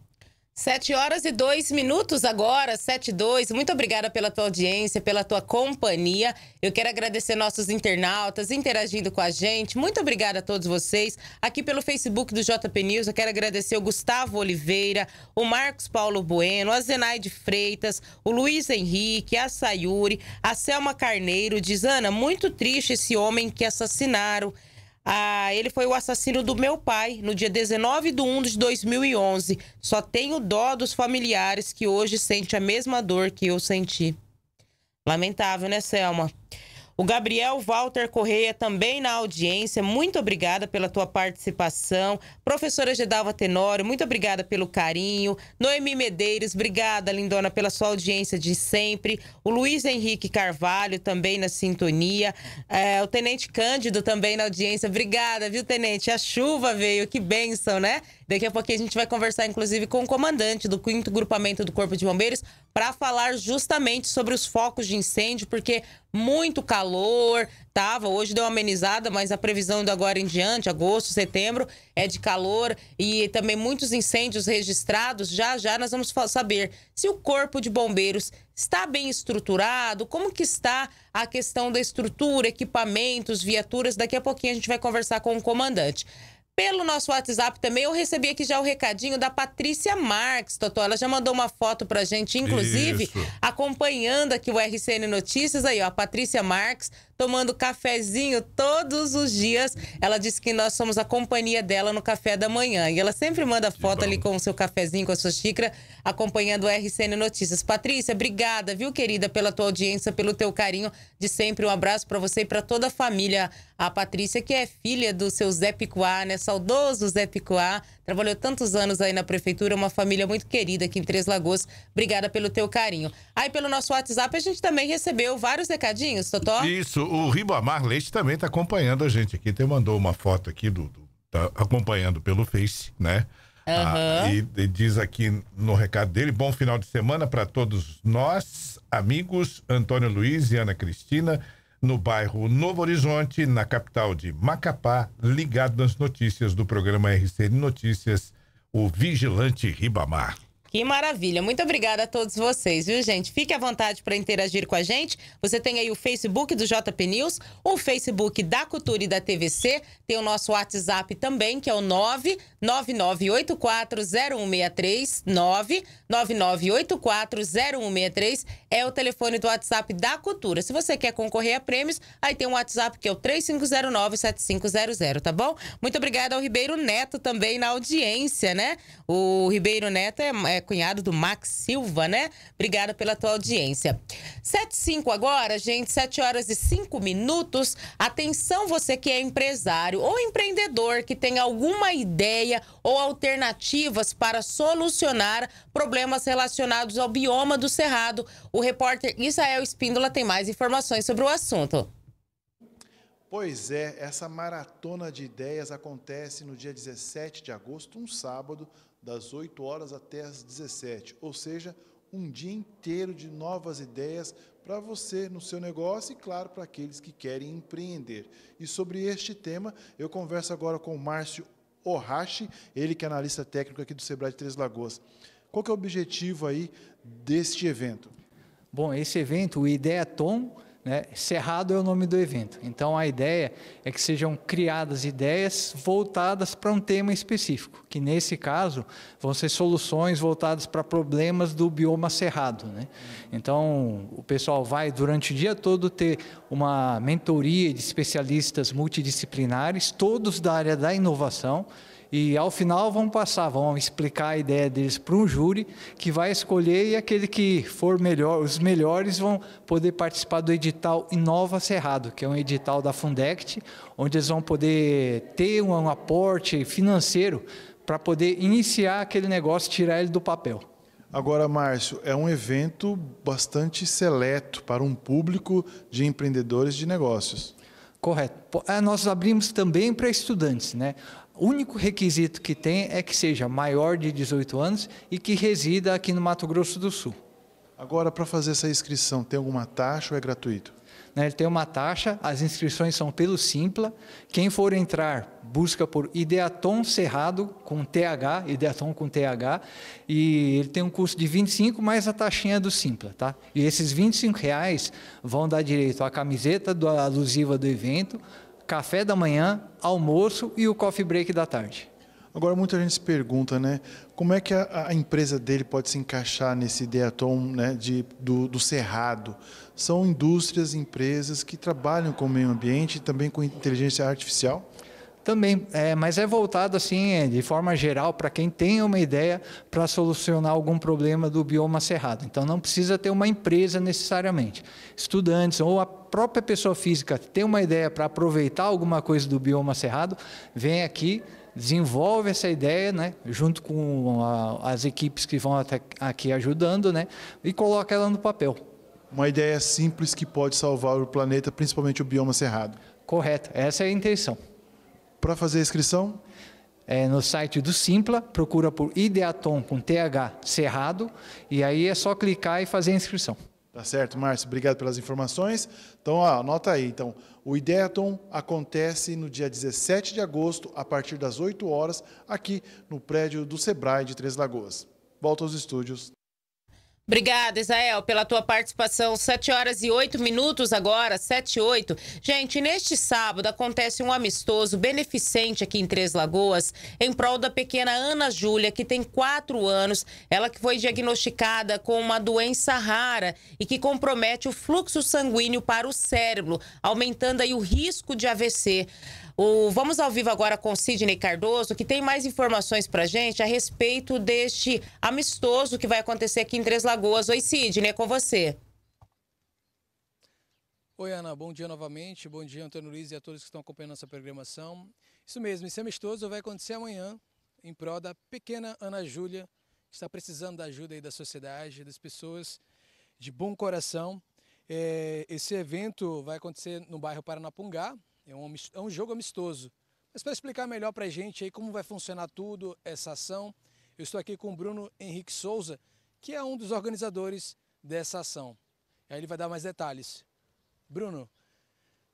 C: Sete horas e dois minutos agora, sete e dois. Muito obrigada pela tua audiência, pela tua companhia. Eu quero agradecer nossos internautas interagindo com a gente. Muito obrigada a todos vocês. Aqui pelo Facebook do JP News, eu quero agradecer o Gustavo Oliveira, o Marcos Paulo Bueno, a Zenaide Freitas, o Luiz Henrique, a Sayuri, a Selma Carneiro. Diz, Ana, muito triste esse homem que assassinaram. Ah, ele foi o assassino do meu pai no dia 19 de 1 de 2011. Só tenho dó dos familiares que hoje sente a mesma dor que eu senti. Lamentável, né, Selma? O Gabriel Walter Correia também na audiência. Muito obrigada pela tua participação. Professora Gedalva Tenório, muito obrigada pelo carinho. Noemi Medeiros, obrigada, lindona, pela sua audiência de sempre. O Luiz Henrique Carvalho também na sintonia. É, o Tenente Cândido também na audiência. Obrigada, viu, Tenente? A chuva veio, que bênção, né? Daqui a pouquinho a gente vai conversar, inclusive, com o comandante do 5 Grupamento do Corpo de Bombeiros para falar justamente sobre os focos de incêndio, porque muito calor, tava, hoje deu uma amenizada, mas a previsão do agora em diante, agosto, setembro, é de calor e também muitos incêndios registrados. Já já nós vamos saber se o Corpo de Bombeiros está bem estruturado, como que está a questão da estrutura, equipamentos, viaturas. Daqui a pouquinho a gente vai conversar com o comandante. Pelo nosso WhatsApp também, eu recebi aqui já o recadinho da Patrícia Marques, Totó. Ela já mandou uma foto pra gente, inclusive, Isso. acompanhando aqui o RCN Notícias. Aí, ó, a Patrícia Marques tomando cafezinho todos os dias. Ela disse que nós somos a companhia dela no café da manhã. E ela sempre manda foto ali com o seu cafezinho, com a sua xícara, acompanhando o RCN Notícias. Patrícia, obrigada, viu, querida, pela tua audiência, pelo teu carinho de sempre. Um abraço para você e para toda a família. A Patrícia, que é filha do seu Zé Picuá, né? Saudoso Zé Picuá. Trabalhou tantos anos aí na prefeitura, uma família muito querida aqui em Três Lagoas. Obrigada pelo teu carinho. Aí, pelo nosso WhatsApp, a gente também recebeu vários recadinhos, Totó.
G: Isso, o Ribamar Leite também está acompanhando a gente aqui. Te mandou uma foto aqui do, do tá acompanhando pelo Face, né? Uhum. Ah, e, e, diz aqui no recado dele: bom final de semana para todos nós, amigos Antônio Luiz e Ana Cristina, no bairro Novo Horizonte, na capital de Macapá, ligado nas notícias do programa RCN Notícias, o Vigilante Ribamar.
C: Que maravilha. Muito obrigada a todos vocês, viu, gente? Fique à vontade para interagir com a gente. Você tem aí o Facebook do JP News, o Facebook da Cultura e da TVC, tem o nosso WhatsApp também, que é o 999840163, 999840163 é o telefone do WhatsApp da Cultura. Se você quer concorrer a prêmios, aí tem um WhatsApp que é o 3509-7500, tá bom? Muito obrigada ao Ribeiro Neto também na audiência, né? O Ribeiro Neto é, é cunhado do Max Silva, né? Obrigada pela tua audiência. 75 agora, gente, 7 horas e 5 minutos. Atenção você que é empresário ou empreendedor que tem alguma ideia ou alternativas para solucionar problemas relacionados ao bioma do Cerrado. O repórter Israel Espíndola tem mais informações sobre o assunto.
L: Pois é, essa maratona de ideias acontece no dia 17 de agosto, um sábado, das 8 horas até as 17, ou seja, um dia inteiro de novas ideias para você no seu negócio e, claro, para aqueles que querem empreender. E sobre este tema, eu converso agora com o Márcio Ohashi, ele que é analista técnico aqui do Sebrae de Três Lagoas. Qual que é o objetivo aí deste evento? Bom, esse evento, o Tom, né? Cerrado é o nome do evento. Então a ideia é que sejam criadas ideias voltadas para um tema específico, que nesse caso vão ser soluções voltadas para problemas do bioma cerrado. Né? Então o pessoal vai durante o dia todo ter uma mentoria de especialistas multidisciplinares, todos da área da inovação e ao final vão passar, vão explicar a ideia deles para um júri que vai escolher e aquele que for melhor, os melhores vão poder participar do edital Inova Cerrado, que é um edital da Fundect, onde eles vão poder ter um, aporte financeiro para poder iniciar aquele negócio, tirar ele do papel. Agora, Márcio, é um evento bastante seleto para um público de empreendedores de negócios. Correto. É, nós abrimos também para estudantes, né? único requisito que tem é que seja maior de 18 anos e que resida aqui no Mato Grosso do Sul. Agora, para fazer essa inscrição, tem alguma taxa ou é gratuito? Né, ele tem uma taxa, as inscrições são pelo Simpla. Quem for entrar, busca por Ideaton Cerrado com TH, Ideaton com TH, e ele tem um custo de 25 mais a taxinha do Simpla, tá? E esses 25 reais vão dar direito à camiseta do, alusiva do evento, café da manhã, almoço e o coffee break da tarde. Agora muita gente se pergunta, né, como é que a, a empresa dele pode se encaixar nesse ideatom né, de, do, do cerrado? São indústrias, empresas que trabalham com o meio ambiente e também com inteligência artificial? também, é, mas é voltado assim é, de forma geral para quem tem uma ideia para solucionar algum problema do bioma cerrado. Então não precisa ter uma empresa necessariamente. Estudantes ou a própria pessoa física tem uma ideia para aproveitar alguma coisa do bioma cerrado, vem aqui desenvolve essa ideia, né, junto com a, as equipes que vão até aqui ajudando, né, e coloca ela no papel. Uma ideia simples que pode salvar o planeta, principalmente o bioma cerrado. Correto, essa é a intenção. Para fazer a inscrição? É no site do Simpla, procura por Ideaton com TH Cerrado, e aí é só clicar e fazer a inscrição. Tá certo, Márcio, obrigado pelas informações. Então, ó, anota aí. Então, o Ideatom acontece no dia 17 de agosto, a partir das 8 horas, aqui no prédio do Sebrae de Três Lagoas. Volta aos estúdios.
C: Obrigada, Israel, pela tua participação. 7 horas e 8 minutos agora, 7 e 8. Gente, neste sábado acontece um amistoso beneficente aqui em Três Lagoas, em prol da pequena Ana Júlia, que tem 4 anos. Ela que foi diagnosticada com uma doença rara e que compromete o fluxo sanguíneo para o cérebro, aumentando aí o risco de AVC. O Vamos ao vivo agora com Sidney Cardoso, que tem mais informações pra gente a respeito deste amistoso que vai acontecer aqui em Três Lagoas. Oi, Sidney, é com você.
D: Oi, Ana, bom dia novamente. Bom dia, Antônio Luiz e a todos que estão acompanhando essa programação. Isso mesmo, esse amistoso vai acontecer amanhã, em prol da pequena Ana Júlia, que está precisando da ajuda aí da sociedade, das pessoas de bom coração. É, esse evento vai acontecer no bairro Paranapungá, é um, é um jogo amistoso. Mas para explicar melhor para a gente aí como vai funcionar tudo, essa ação, eu estou aqui com o Bruno Henrique Souza, que é um dos organizadores dessa ação. Aí ele vai dar mais detalhes. Bruno,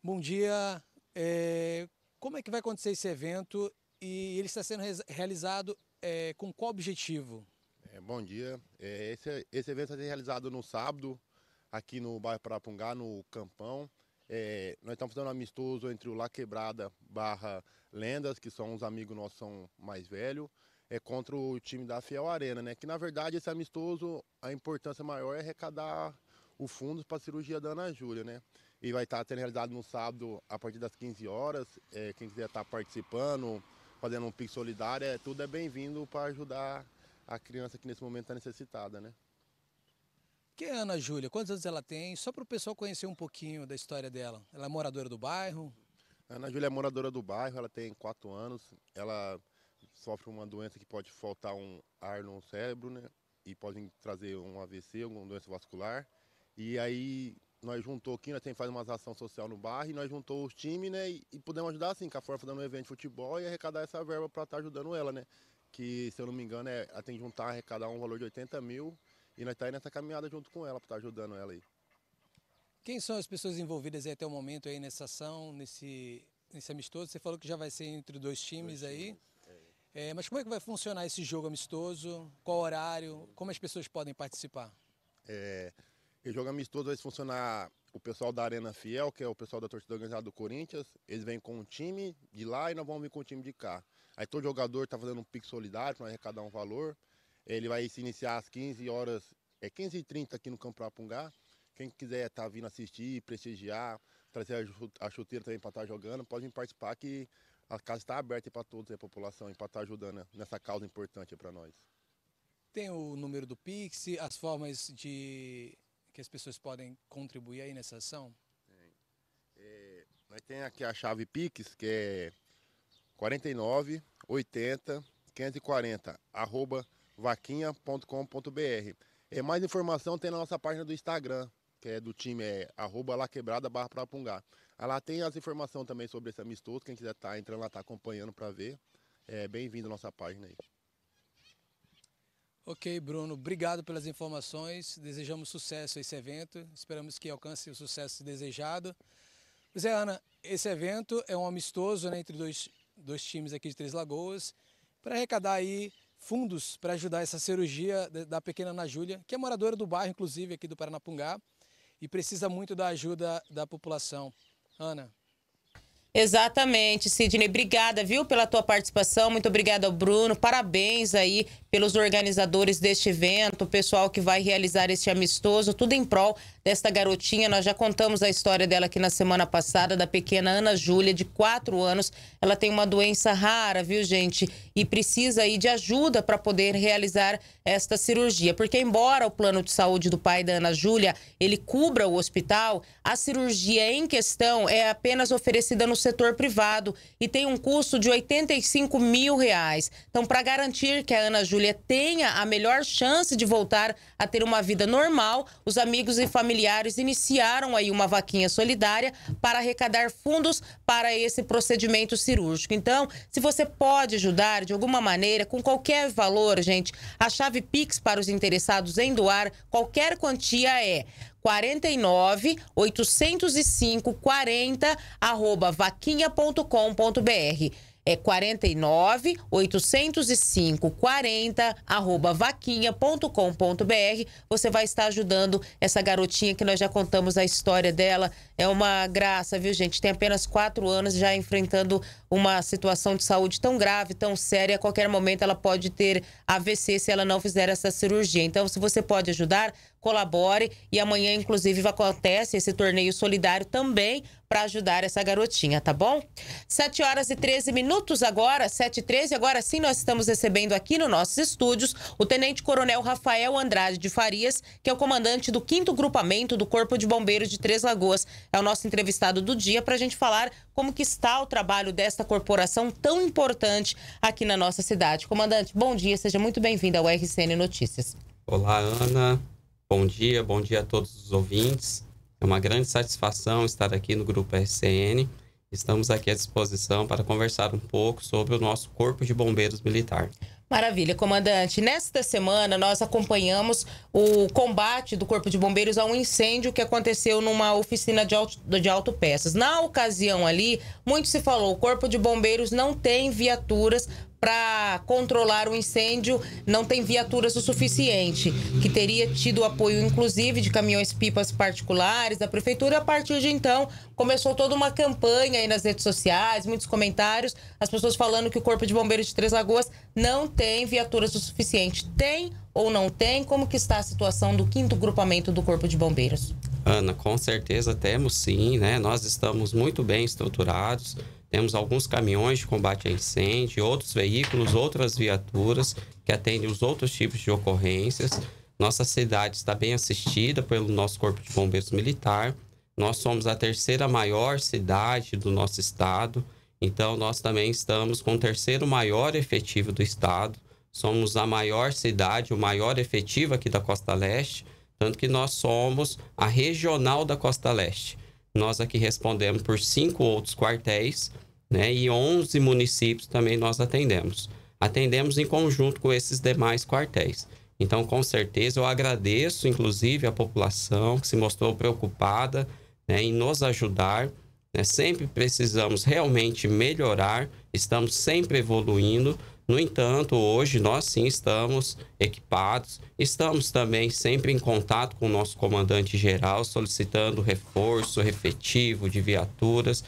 D: bom dia. É, como é que vai acontecer esse evento e ele está sendo realizado é, com qual objetivo?
M: É, bom dia. É, esse, esse, evento vai ser realizado no sábado, aqui no bairro Parapungá, no Campão. É, nós estamos fazendo um amistoso entre o La Quebrada barra Lendas, que são os amigos nossos são mais velhos, é contra o time da Fiel Arena, né? Que na verdade esse amistoso, a importância maior é arrecadar o fundo para a cirurgia da Ana Júlia, né? E vai estar tá sendo realizado no sábado a partir das 15 horas. É, quem quiser estar tá participando, fazendo um pique solidário, é, tudo é bem-vindo para ajudar a criança que nesse momento está necessitada, né?
D: Quem é Ana Júlia? Quantos anos ela tem? Só para o pessoal conhecer um pouquinho da história dela. Ela é moradora do bairro? A Ana Júlia é
M: moradora do bairro, ela tem 4 anos. Ela sofre uma doença que pode faltar um ar no cérebro, né? E pode trazer um AVC, uma doença vascular. E aí nós juntou aqui, nós temos faz uma ação social no bairro, e nós juntou os times, né? E, e pudemos ajudar assim, com a Forfa dando um evento de futebol e arrecadar essa verba para estar tá ajudando ela, né? Que, se eu não me engano, é, ela tem que juntar, arrecadar um valor de 80 mil e nós tá nessa caminhada junto com ela, para estar tá ajudando ela aí.
D: Quem são as pessoas envolvidas até o momento aí nessa ação, nesse, nesse amistoso? Você falou que já vai ser entre dois times dois aí. Times, é. É, mas como é que vai funcionar esse jogo amistoso? Qual horário? Como as pessoas podem participar?
M: É, o jogo amistoso vai funcionar o pessoal da Arena Fiel, que é o pessoal da torcida organizada do Corinthians, eles vêm com um time de lá e nós vamos vir com o um time de cá. Aí todo jogador está fazendo um pique solidário para arrecadar um valor. Ele vai se iniciar às 15 horas, é 15h30 aqui no Campo Apungá. Quem quiser estar tá vindo assistir, prestigiar, trazer a chuteira também para estar tá jogando, pode participar que a casa está aberta para todos, a população, para estar tá ajudando nessa causa importante para nós.
D: Tem o número do Pix, as formas de que as pessoas podem contribuir aí nessa ação? Tem.
M: É, nós temos aqui a chave Pix, que é 49 80 540, arroba vaquinha.com.br. É, mais informação tem na nossa página do Instagram, que é do time, é arroba lá quebrada barra pra pungar. Ah, lá tem as informações também sobre esse amistoso, quem quiser estar tá entrando lá, tá acompanhando para ver. É bem-vindo à nossa página aí.
D: Ok, Bruno, obrigado pelas informações. Desejamos sucesso a esse evento. Esperamos que alcance o sucesso desejado. Zé Ana, esse evento é um amistoso né, entre dois, dois times aqui de Três Lagoas para arrecadar aí fundos para ajudar essa cirurgia da pequena Ana Júlia, que é moradora do bairro, inclusive, aqui do Paranapungá, e precisa muito da ajuda da população. Ana.
C: Exatamente, Sidney. Obrigada, viu, pela tua participação. Muito obrigada ao Bruno. Parabéns aí pelos organizadores deste evento, o pessoal que vai realizar este amistoso, tudo em prol desta garotinha. Nós já contamos a história dela aqui na semana passada, da pequena Ana Júlia, de 4 anos. Ela tem uma doença rara, viu, gente? E precisa aí de ajuda para poder realizar esta cirurgia. Porque embora o plano de saúde do pai da Ana Júlia, ele cubra o hospital, a cirurgia em questão é apenas oferecida no setor privado e tem um custo de 85 mil reais. Então, para garantir que a Ana Júlia tenha a melhor chance de voltar a ter uma vida normal, os amigos e familiares iniciaram aí uma vaquinha solidária para arrecadar fundos para esse procedimento cirúrgico. Então, se você pode ajudar de alguma maneira, com qualquer valor, gente, a chave Pix para os interessados em doar qualquer quantia é 49 805 40 arroba vaquinha.com.br é 49 805 40 arroba vaquinha.com.br. Você vai estar ajudando essa garotinha que nós já contamos a história dela. É uma graça, viu, gente? Tem apenas quatro anos já enfrentando uma situação de saúde tão grave, tão séria. A qualquer momento ela pode ter AVC se ela não fizer essa cirurgia. Então, se você pode ajudar, colabore. E amanhã, inclusive, acontece esse torneio solidário também para ajudar essa garotinha, tá bom? 7 horas e 13 minutos agora, 7 e 13. Agora sim, nós estamos recebendo aqui nos nossos estúdios o Tenente Coronel Rafael Andrade de Farias, que é o comandante do 5 Grupamento do Corpo de Bombeiros de Três Lagoas. É o nosso entrevistado do dia para a gente falar como que está o trabalho desta corporação tão importante aqui na nossa cidade. Comandante, bom dia, seja muito bem-vindo ao RCN Notícias.
N: Olá, Ana. Bom dia, bom dia a todos os ouvintes. É uma grande satisfação estar aqui no Grupo RCN. Estamos aqui à disposição para conversar um pouco sobre o nosso Corpo de Bombeiros Militar.
C: Maravilha, comandante. Nesta semana, nós acompanhamos o combate do Corpo de Bombeiros a um incêndio que aconteceu numa oficina de, auto, de autopeças. Na ocasião ali, muito se falou: o Corpo de Bombeiros não tem viaturas para controlar o incêndio, não tem viaturas o suficiente, que teria tido apoio inclusive de caminhões-pipas particulares da prefeitura. A partir de então, começou toda uma campanha aí nas redes sociais, muitos comentários, as pessoas falando que o Corpo de Bombeiros de Três Lagoas não tem viaturas o suficiente. Tem ou não tem? Como que está a situação do quinto grupamento do Corpo de Bombeiros?
N: Ana, com certeza temos sim, né? Nós estamos muito bem estruturados. Temos alguns caminhões de combate a incêndio, outros veículos, outras viaturas que atendem os outros tipos de ocorrências. Nossa cidade está bem assistida pelo nosso Corpo de Bombeiros Militar. Nós somos a terceira maior cidade do nosso estado, então nós também estamos com o terceiro maior efetivo do estado. Somos a maior cidade, o maior efetivo aqui da Costa Leste, tanto que nós somos a regional da Costa Leste nós aqui respondemos por cinco outros quartéis, né? E 11 municípios também nós atendemos. Atendemos em conjunto com esses demais quartéis. Então, com certeza, eu agradeço, inclusive, a população que se mostrou preocupada né, em nos ajudar. Né? Sempre precisamos realmente melhorar, estamos sempre evoluindo, no entanto, hoje nós sim estamos equipados, estamos também sempre em contato com o nosso comandante geral, solicitando reforço efetivo de viaturas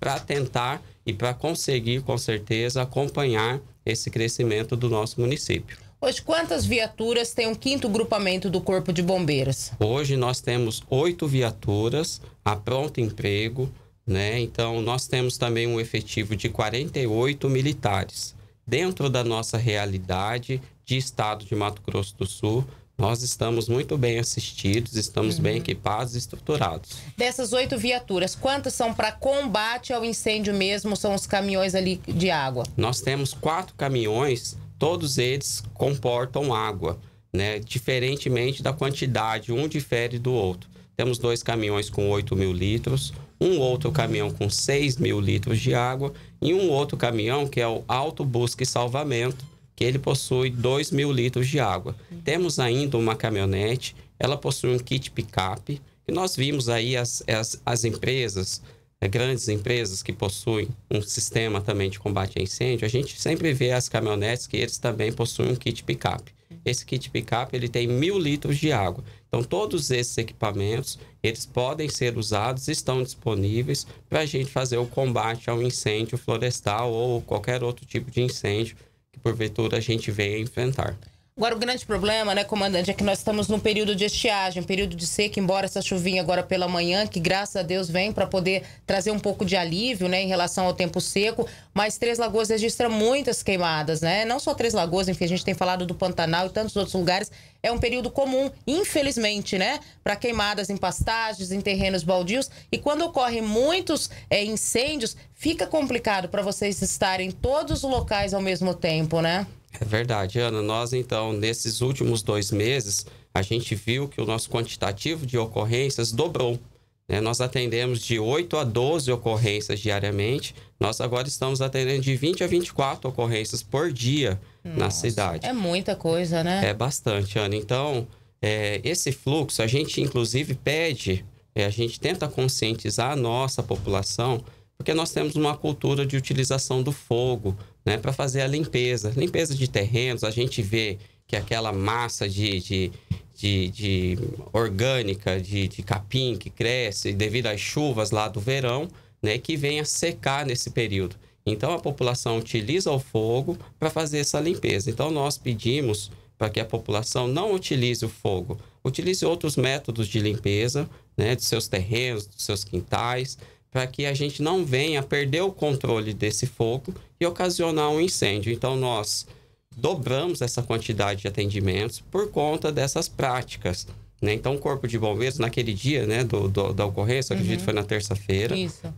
N: para tentar e para conseguir, com certeza, acompanhar esse crescimento do nosso município.
C: Hoje, quantas viaturas tem o um quinto grupamento do Corpo de Bombeiros?
N: Hoje nós temos oito viaturas a pronto emprego, né? Então, nós temos também um efetivo de 48 militares dentro da nossa realidade de estado de Mato Grosso do Sul, nós estamos muito bem assistidos, estamos uhum. bem equipados e estruturados.
C: Dessas oito viaturas, quantas são para combate ao incêndio mesmo? São os caminhões ali de água?
N: Nós temos quatro caminhões, todos eles comportam água, né? Diferentemente da quantidade, um difere do outro. Temos dois caminhões com 8 mil litros, um outro caminhão com 6 mil litros de água e um outro caminhão, que é o Auto Busca e Salvamento, que ele possui 2 mil litros de água. Uhum. Temos ainda uma caminhonete, ela possui um kit picape, e nós vimos aí as, as, as empresas, eh, grandes empresas que possuem um sistema também de combate a incêndio, a gente sempre vê as caminhonetes que eles também possuem um kit picape. Esse kit picape ele tem mil litros de água. Então, todos esses equipamentos, eles podem ser usados, estão disponíveis para a gente fazer o combate ao incêndio florestal ou qualquer outro tipo de incêndio que, porventura, a gente venha enfrentar.
C: Agora, o grande problema, né, comandante, é que nós estamos num período de estiagem, período de seca, embora essa chuvinha agora pela manhã, que graças a Deus vem para poder trazer um pouco de alívio, né, em relação ao tempo seco, mas Três Lagoas registra muitas queimadas, né? Não só Três Lagoas, enfim, a gente tem falado do Pantanal e tantos outros lugares. É um período comum, infelizmente, né, para queimadas em pastagens, em terrenos baldios. E quando ocorrem muitos é, incêndios, fica complicado para vocês estarem em todos os locais ao mesmo tempo, né?
N: É verdade, Ana. Nós, então, nesses últimos dois meses, a gente viu que o nosso quantitativo de ocorrências dobrou. Né? Nós atendemos de 8 a 12 ocorrências diariamente. Nós agora estamos atendendo de 20 a 24 ocorrências por dia Nossa, na cidade. É
C: muita coisa, né? É
N: bastante, Ana. Então, é, esse fluxo, a gente inclusive pede, é, a gente tenta conscientizar a nossa população, porque nós temos uma cultura de utilização do fogo, né, para fazer a limpeza. Limpeza de terrenos, a gente vê que aquela massa de, de, de, de orgânica, de, de, capim que cresce devido às chuvas lá do verão, né, que venha secar nesse período. Então a população utiliza o fogo para fazer essa limpeza. Então nós pedimos para que a população não utilize o fogo, utilize outros métodos de limpeza, né, dos seus terrenos, dos seus quintais, para que a gente não venha perder o controle desse fogo e ocasionar um incêndio. Então, nós dobramos essa quantidade de atendimentos por conta dessas práticas. Né? Então, o Corpo de Bombeiros, naquele dia né, do, do da ocorrência, uhum. acredito que uhum. foi na terça-feira,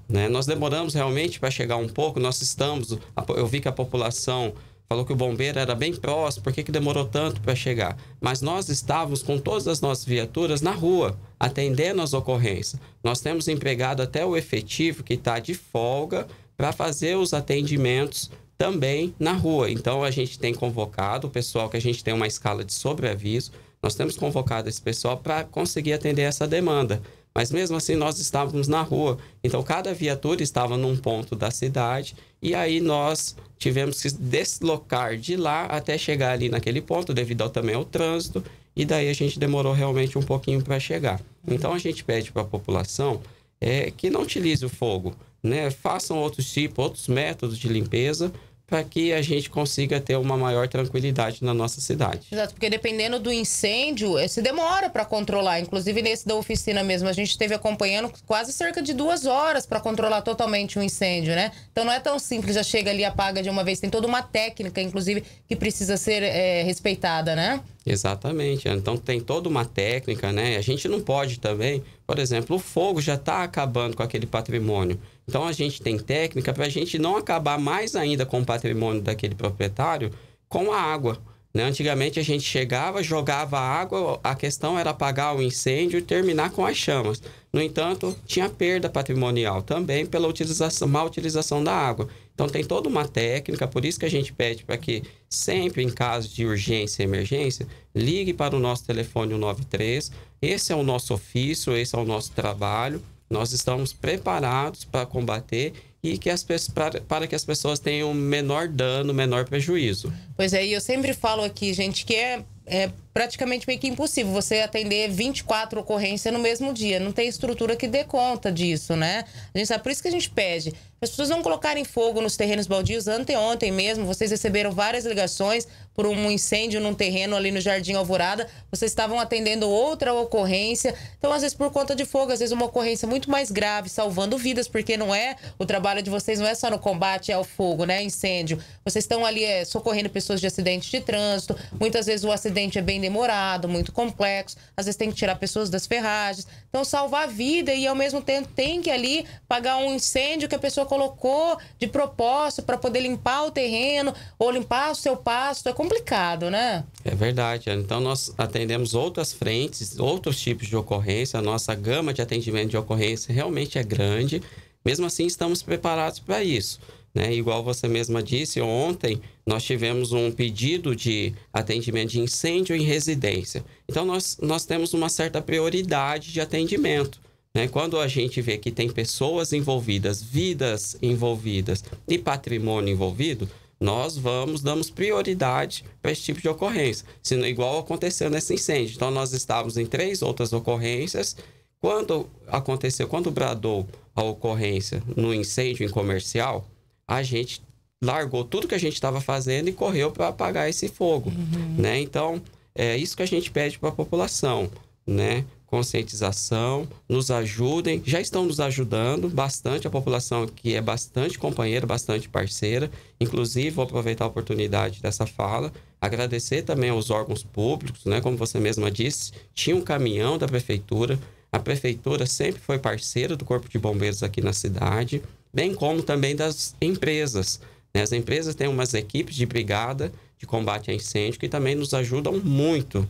N: né? nós demoramos realmente para chegar um pouco, nós estamos, eu vi que a população falou que o bombeiro era bem próximo, por que, que demorou tanto para chegar? Mas nós estávamos com todas as nossas viaturas na rua, atendendo as ocorrências. Nós temos empregado até o efetivo que está de folga para fazer os atendimentos também na rua. Então a gente tem convocado o pessoal que a gente tem uma escala de sobreaviso, nós temos convocado esse pessoal para conseguir atender essa demanda. Mas mesmo assim nós estávamos na rua. Então cada viatura estava num ponto da cidade e aí nós tivemos que deslocar de lá até chegar ali naquele ponto, devido ao, também ao trânsito, e daí a gente demorou realmente um pouquinho para chegar. Então a gente pede para a população é, que não utilize o fogo, né? façam outros tipos, outros métodos de limpeza, para que a gente consiga ter uma maior tranquilidade na nossa cidade.
C: Exato, porque dependendo do incêndio, se eh, demora para controlar. Inclusive, nesse da oficina mesmo, a gente esteve acompanhando quase cerca de duas horas para controlar totalmente o um incêndio, né? Então não é tão simples, já chega ali, apaga de uma vez. Tem toda uma técnica, inclusive, que precisa ser é, respeitada, né?
N: Exatamente. É. Então tem toda uma técnica, né? A gente não pode também, por exemplo, o fogo já está acabando com aquele patrimônio. Então a gente tem técnica para a gente não acabar mais ainda com o patrimônio daquele proprietário com a água. Né? Antigamente a gente chegava, jogava água, a questão era apagar o incêndio e terminar com as chamas. No entanto, tinha perda patrimonial também pela utilização, má utilização da água. Então tem toda uma técnica, por isso que a gente pede para que sempre em caso de urgência e emergência, ligue para o nosso telefone 193. Esse é o nosso ofício, esse é o nosso trabalho nós estamos preparados para combater e que as, para, para que as pessoas tenham menor dano, menor prejuízo.
C: Pois é, e eu sempre falo aqui, gente, que é, é praticamente meio que impossível você atender 24 ocorrências no mesmo dia. Não tem estrutura que dê conta disso, né? A gente sabe, por isso que a gente pede. As pessoas não colocarem fogo nos terrenos baldios. Anteontem mesmo, vocês receberam várias ligações por um incêndio num terreno ali no Jardim Alvorada. Vocês estavam atendendo outra ocorrência. Então, às vezes, por conta de fogo, às vezes uma ocorrência muito mais grave, salvando vidas, porque não é o trabalho de vocês, não é só no combate ao fogo, né? Incêndio. Vocês estão ali é, socorrendo pessoas de acidentes de trânsito. Muitas vezes o acidente é bem demorado, muito complexo. Às vezes tem que tirar pessoas das ferragens. Então, salvar a vida e, ao mesmo tempo, tem que ali pagar um incêndio que a pessoa colocou de propósito para poder limpar o terreno ou limpar o seu pasto. É complicado, né?
N: É verdade. Então, nós atendemos outras frentes, outros tipos de ocorrência. A nossa gama de atendimento de ocorrência realmente é grande. Mesmo assim, estamos preparados para isso. Né? Igual você mesma disse, ontem nós tivemos um pedido de atendimento de incêndio em residência. Então, nós, nós temos uma certa prioridade de atendimento. Né? Quando a gente vê que tem pessoas envolvidas, vidas envolvidas e patrimônio envolvido, nós vamos, damos prioridade para esse tipo de ocorrência. Se, igual aconteceu nesse incêndio. Então, nós estávamos em três outras ocorrências. Quando aconteceu, quando bradou a ocorrência no incêndio em comercial, a gente largou tudo que a gente estava fazendo e correu para apagar esse fogo, uhum. né? Então, é isso que a gente pede para a população, né? Conscientização, nos ajudem, já estão nos ajudando bastante, a população que é bastante companheira, bastante parceira. Inclusive, vou aproveitar a oportunidade dessa fala, agradecer também aos órgãos públicos, né? Como você mesma disse, tinha um caminhão da prefeitura, a prefeitura sempre foi parceira do Corpo de Bombeiros aqui na cidade bem como também das empresas. Né? As empresas têm umas equipes de brigada de combate a incêndio que também nos ajudam muito.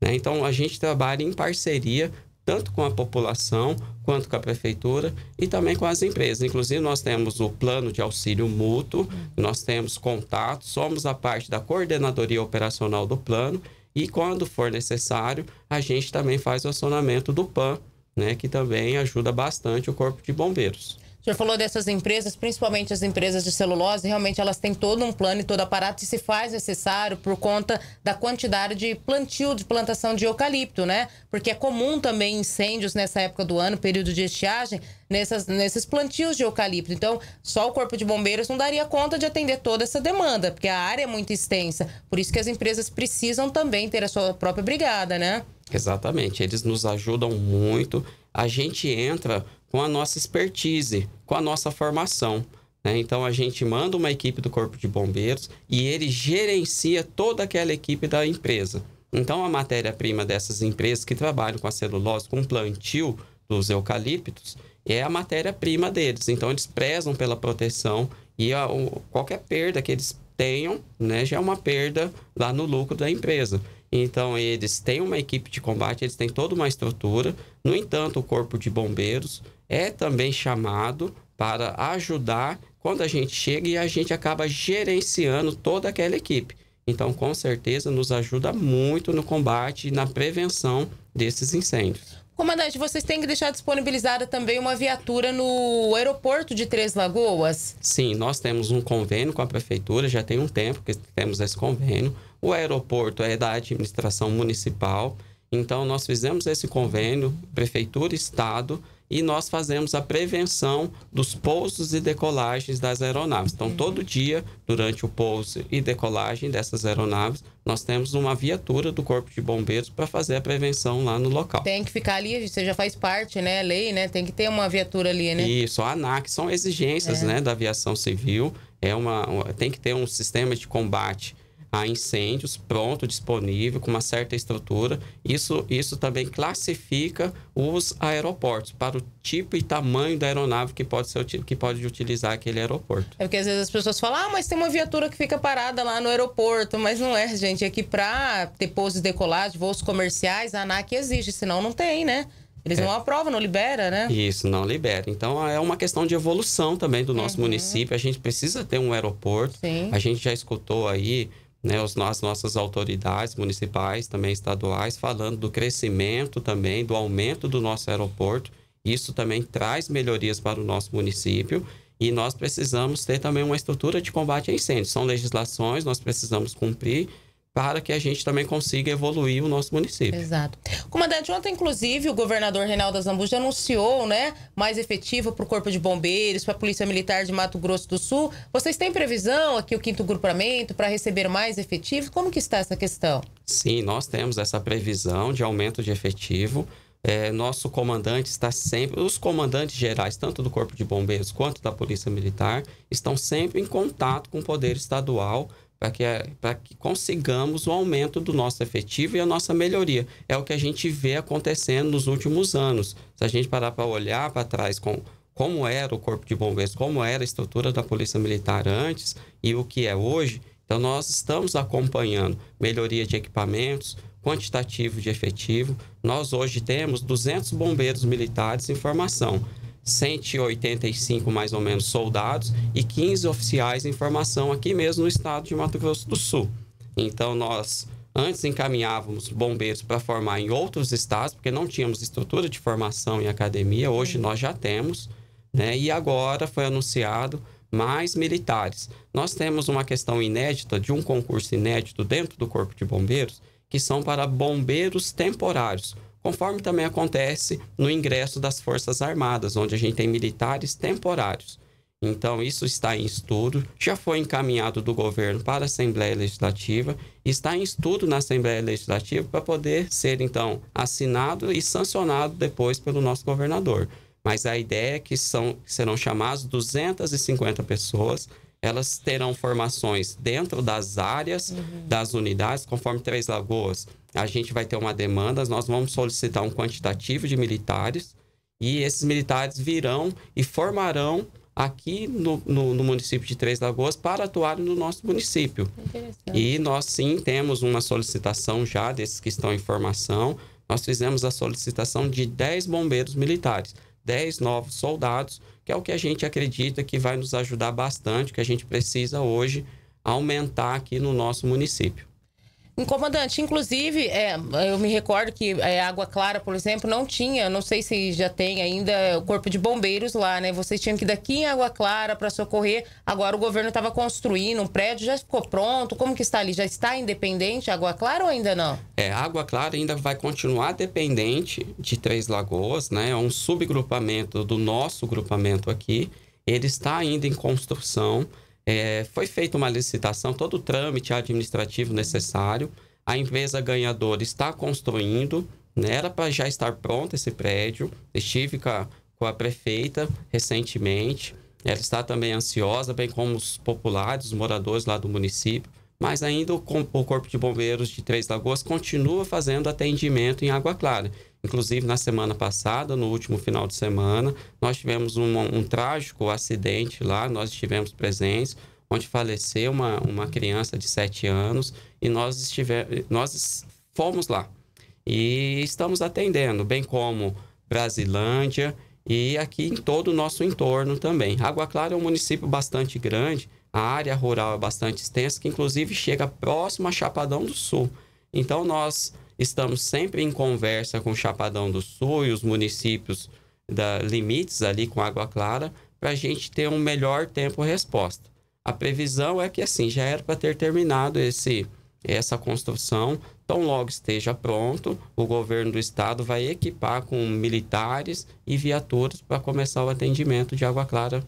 N: Né? Então, a gente trabalha em parceria tanto com a população quanto com a prefeitura e também com as empresas. Inclusive, nós temos o plano de auxílio mútuo, nós temos contato, somos a parte da coordenadoria operacional do plano e, quando for necessário, a gente também faz o acionamento do PAN, né, que também ajuda bastante o Corpo de Bombeiros.
C: O senhor falou dessas empresas, principalmente as empresas de celulose, realmente elas têm todo um plano e todo aparato e se faz necessário por conta da quantidade de plantio, de plantação de eucalipto, né? Porque é comum também incêndios nessa época do ano, período de estiagem, nessas, nesses plantios de eucalipto. Então, só o Corpo de Bombeiros não daria conta de atender toda essa demanda, porque a área é muito extensa. Por isso que as empresas precisam também ter a sua própria brigada, né?
N: Exatamente, eles nos ajudam muito. A gente entra com a nossa expertise, com a nossa formação. Né? Então a gente manda uma equipe do Corpo de Bombeiros e ele gerencia toda aquela equipe da empresa. Então a matéria-prima dessas empresas que trabalham com a celulose, com o plantio dos eucaliptos, é a matéria-prima deles. Então eles prezam pela proteção e a, o, qualquer perda que eles tenham, né, já é uma perda lá no lucro da empresa. Então, eles têm uma equipe de combate, eles têm toda uma estrutura. No entanto, o Corpo de Bombeiros é também chamado para ajudar quando a gente chega e a gente acaba gerenciando toda aquela equipe. Então, com certeza, nos ajuda muito no combate e na prevenção desses incêndios.
C: Comandante, vocês têm que deixar disponibilizada também uma viatura no aeroporto de Três
N: Lagoas? Sim, nós temos um convênio com a prefeitura, já tem um tempo que temos esse convênio. O aeroporto é da administração municipal então, nós fizemos esse convênio, Prefeitura e Estado, e nós fazemos a prevenção dos pousos e decolagens das aeronaves. Então, uhum. todo dia, durante o pouso e decolagem dessas aeronaves, nós temos uma viatura do Corpo de Bombeiros para fazer a prevenção lá no local. Tem que
C: ficar ali, você já faz parte, né? Lei, né? Tem que ter uma viatura ali, né?
N: Isso, a ANAC, são exigências é. né, da aviação civil. É uma, tem que ter um sistema de combate a incêndios, pronto, disponível, com uma certa estrutura. Isso, isso também classifica os aeroportos para o tipo e tamanho da aeronave que pode, ser, que pode utilizar aquele aeroporto.
C: É porque às vezes as pessoas falam, ah, mas tem uma viatura que fica parada lá no aeroporto, mas não é, gente. É que para ter pousos de decolagem, voos comerciais, a ANAC exige, senão não tem, né? Eles é. não aprovam, não libera, né?
N: Isso, não libera. Então é uma questão de evolução também do nosso uhum. município. A gente precisa ter um aeroporto. Sim. A gente já escutou aí né, os, as nossas autoridades municipais, também estaduais, falando do crescimento também, do aumento do nosso aeroporto. Isso também traz melhorias para o nosso município e nós precisamos ter também uma estrutura de combate a incêndios. São legislações, nós precisamos cumprir para que a gente também consiga evoluir o nosso município.
C: Exato. Comandante, ontem, inclusive, o governador Reinaldo Zambuja anunciou, né, mais efetivo para o Corpo de Bombeiros, para a Polícia Militar de Mato Grosso do Sul. Vocês têm previsão aqui, o quinto grupamento, para receber mais efetivo? Como que está essa questão?
N: Sim, nós temos essa previsão de aumento de efetivo. É, nosso comandante está sempre, os comandantes gerais, tanto do Corpo de Bombeiros quanto da Polícia Militar, estão sempre em contato com o Poder Estadual para que, que consigamos o aumento do nosso efetivo e a nossa melhoria. É o que a gente vê acontecendo nos últimos anos. Se a gente parar para olhar para trás com como era o Corpo de Bombeiros, como era a estrutura da Polícia Militar antes e o que é hoje, então nós estamos acompanhando melhoria de equipamentos, quantitativo de efetivo. Nós hoje temos 200 bombeiros militares em formação. 185 mais ou menos soldados e 15 oficiais em formação aqui mesmo no estado de Mato Grosso do Sul. Então nós antes encaminhávamos bombeiros para formar em outros estados, porque não tínhamos estrutura de formação em academia, hoje uhum. nós já temos, né? E agora foi anunciado mais militares. Nós temos uma questão inédita de um concurso inédito dentro do Corpo de Bombeiros, que são para bombeiros temporários conforme também acontece no ingresso das Forças Armadas, onde a gente tem militares temporários. Então, isso está em estudo, já foi encaminhado do governo para a Assembleia Legislativa, está em estudo na Assembleia Legislativa para poder ser, então, assinado e sancionado depois pelo nosso governador. Mas a ideia é que são, serão chamadas 250 pessoas elas terão formações dentro das áreas uhum. das unidades, conforme Três Lagoas. A gente vai ter uma demanda, nós vamos solicitar um quantitativo de militares e esses militares virão e formarão aqui no, no, no município de Três Lagoas para atuarem no nosso município. E nós sim temos uma solicitação já desses que estão em formação. Nós fizemos a solicitação de 10 bombeiros militares, 10 novos soldados que é o que a gente acredita que vai nos ajudar bastante, que a gente precisa hoje aumentar aqui no nosso município.
C: Incomodante, inclusive, é, eu me recordo que é, Água Clara, por exemplo, não tinha, não sei se já tem ainda o corpo de bombeiros lá, né? Vocês tinham que ir daqui em Água Clara para socorrer. Agora o governo estava construindo um prédio, já ficou pronto. Como que está ali? Já está independente Água Clara ou ainda não?
N: É, Água Clara ainda vai continuar dependente de Três Lagoas, né? É um subgrupamento do nosso grupamento aqui. Ele está ainda em construção. É, foi feita uma licitação, todo o trâmite administrativo necessário. A empresa ganhadora está construindo, né? era para já estar pronto esse prédio. Estive com a, com a prefeita recentemente. Ela está também ansiosa, bem como os populares, os moradores lá do município. Mas ainda o, o Corpo de Bombeiros de Três Lagoas continua fazendo atendimento em Água Clara. Inclusive, na semana passada, no último final de semana, nós tivemos um, um trágico acidente lá, nós estivemos presentes, onde faleceu uma, uma criança de 7 anos e nós, estive, nós fomos lá. E estamos atendendo, bem como Brasilândia e aqui em todo o nosso entorno também. Água Clara é um município bastante grande, a área rural é bastante extensa, que inclusive chega próximo a Chapadão do Sul. Então, nós Estamos sempre em conversa com o Chapadão do Sul e os municípios da limites ali com Água Clara para a gente ter um melhor tempo-resposta. A previsão é que assim já era para ter terminado esse essa construção, tão logo esteja pronto, o governo do estado vai equipar com militares e viaturas para começar o atendimento de Água Clara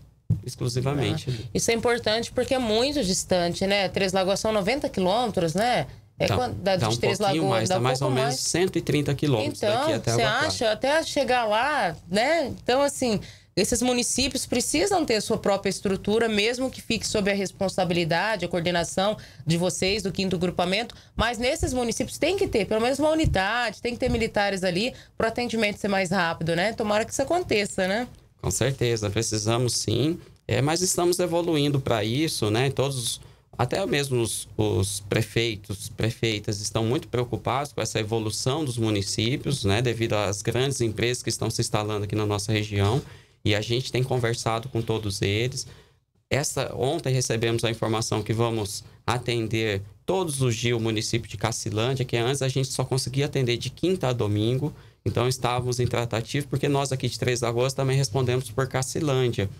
N: exclusivamente. Ah,
C: isso é importante porque é muito distante, né? Três Lagoas são 90 quilômetros, né? É então, quando, da, dá um três Lagoas, mais, dá, dá tá mais
N: ou menos 130 quilômetros então, daqui até Então, você acha,
C: até chegar lá, né? Então, assim, esses municípios precisam ter sua própria estrutura, mesmo que fique sob a responsabilidade, a coordenação de vocês, do quinto grupamento, mas nesses municípios tem que ter pelo menos uma unidade, tem que ter militares ali para o atendimento ser mais rápido, né? Tomara que isso aconteça, né?
N: Com certeza, precisamos sim, é, mas estamos evoluindo para isso, né? Todos até mesmo os, os, prefeitos, prefeitas estão muito preocupados com essa evolução dos municípios, né, devido às grandes empresas que estão se instalando aqui na nossa região, e a gente tem conversado com todos eles. Essa ontem recebemos a informação que vamos atender todos os dias o município de Cacilândia, que antes a gente só conseguia atender de quinta a domingo, então estávamos em tratativo, porque nós aqui de Três Lagoas também respondemos por Cacilândia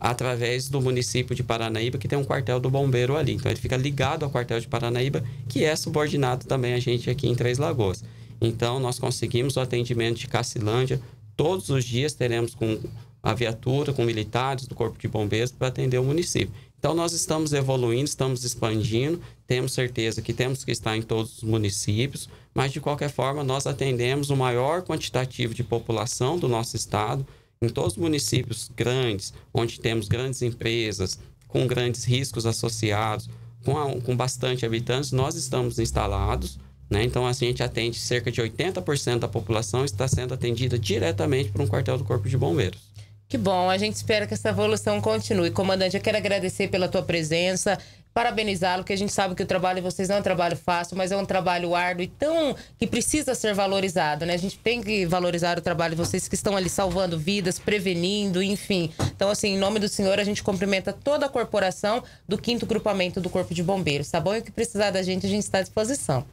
N: através do município de Paranaíba, que tem um quartel do bombeiro ali. Então ele fica ligado ao quartel de Paranaíba, que é subordinado também a gente aqui em Três Lagoas. Então nós conseguimos o atendimento de Cacilândia. Todos os dias teremos com a viatura, com militares do Corpo de Bombeiros para atender o município. Então nós estamos evoluindo, estamos expandindo, temos certeza que temos que estar em todos os municípios, mas de qualquer forma nós atendemos o maior quantitativo de população do nosso estado em todos os municípios grandes, onde temos grandes empresas, com grandes riscos associados, com, a, com bastante habitantes, nós estamos instalados. Né? Então, a gente atende cerca de 80% da população está sendo atendida diretamente por um quartel do Corpo de Bombeiros.
C: Que bom, a gente espera que essa evolução continue. Comandante, eu quero agradecer pela tua presença parabenizá-lo, que a gente sabe que o trabalho de vocês não é um trabalho fácil, mas é um trabalho árduo e tão que precisa ser valorizado, né? A gente tem que valorizar o trabalho de vocês que estão ali salvando vidas, prevenindo, enfim. Então, assim, em nome do senhor, a gente cumprimenta toda a corporação do quinto grupamento do Corpo de Bombeiros, tá bom? E o que precisar da gente, a gente está à disposição.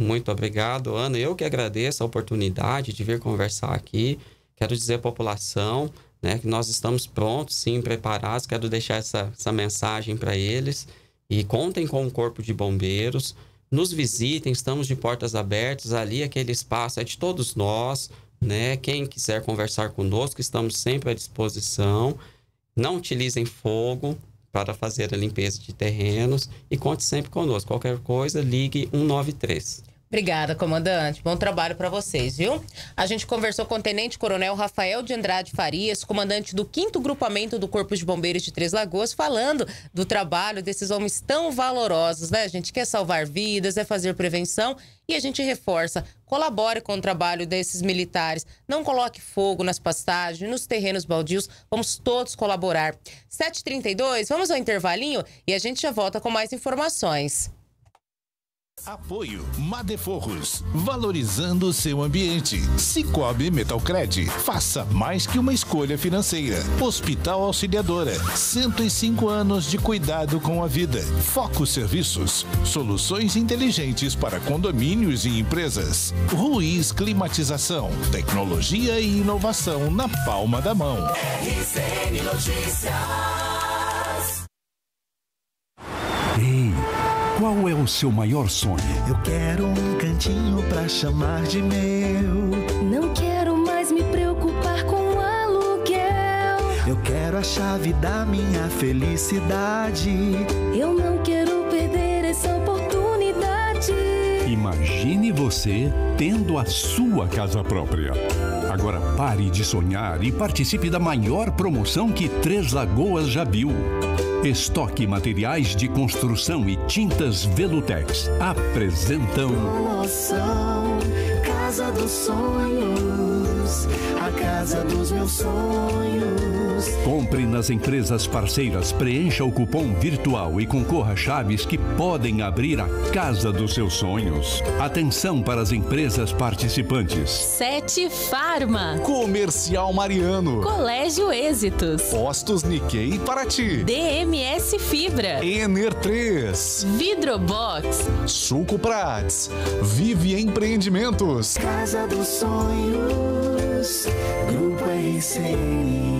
N: Muito obrigado, Ana. Eu que agradeço a oportunidade de vir conversar aqui. Quero dizer à população né, que nós estamos prontos, sim, preparados. Quero deixar essa, essa mensagem para eles. E contem com o Corpo de Bombeiros. Nos visitem, estamos de portas abertas. Ali, aquele espaço é de todos nós. Né? Quem quiser conversar conosco, estamos sempre à disposição. Não utilizem fogo para fazer a limpeza de terrenos e conte sempre conosco. Qualquer coisa, ligue 193.
C: Obrigada, comandante. Bom trabalho para vocês, viu? A gente conversou com o Tenente Coronel Rafael de Andrade Farias, comandante do 5 Grupamento do Corpo de Bombeiros de Três Lagoas, falando do trabalho desses homens tão valorosos, né? A gente quer salvar vidas, é fazer prevenção e a gente reforça. Colabore com o trabalho desses militares. Não coloque fogo nas pastagens, nos terrenos baldios. Vamos todos colaborar. 7h32, vamos ao intervalinho e a gente já volta com mais informações.
G: Apoio Madeforros, valorizando o seu ambiente. Cicobi Metalcred, faça mais que uma escolha financeira. Hospital Auxiliadora, 105 anos de cuidado com a vida. Foco Serviços, soluções inteligentes para condomínios e empresas. Ruiz Climatização, tecnologia e inovação na palma da mão.
B: RCN Notícias.
G: Qual é o seu maior
E: sonho? Eu quero um cantinho para chamar de meu.
J: Não quero mais me preocupar com aluguel.
E: Eu quero a chave da minha felicidade.
J: Eu não quero perder essa oportunidade.
I: Imagine você tendo a sua casa própria. Agora pare de sonhar e participe da maior promoção que Três Lagoas já viu. Estoque Materiais de Construção e Tintas Velutex apresentam.
B: Promoção, casa dos sonhos, a casa dos meus sonhos.
I: Compre nas empresas parceiras, preencha o cupom virtual e concorra a chaves que podem abrir a casa dos seus sonhos. Atenção para as empresas participantes.
C: Sete Farma.
I: Comercial Mariano.
O: Colégio
I: Êxitos. Postos Nikkei para ti.
O: DMS Fibra.
I: Ener 3.
O: Vidrobox.
I: Suco Prats. Vive Empreendimentos.
B: Casa dos Sonhos. Grupo RCN.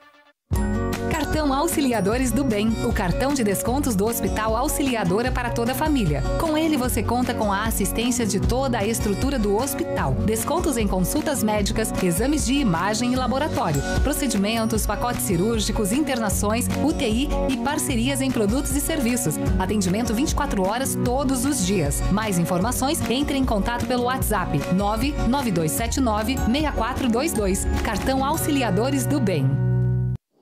J: Cartão Auxiliadores do Bem, o cartão de descontos do Hospital Auxiliadora para toda a família. Com ele você conta com a assistência de toda a estrutura do hospital, descontos em consultas médicas, exames de imagem e laboratório, procedimentos, pacotes cirúrgicos, internações, UTI e parcerias em produtos e serviços. Atendimento 24 horas todos os dias. Mais informações, entre em contato pelo WhatsApp 99279 6422. Cartão Auxiliadores do Bem.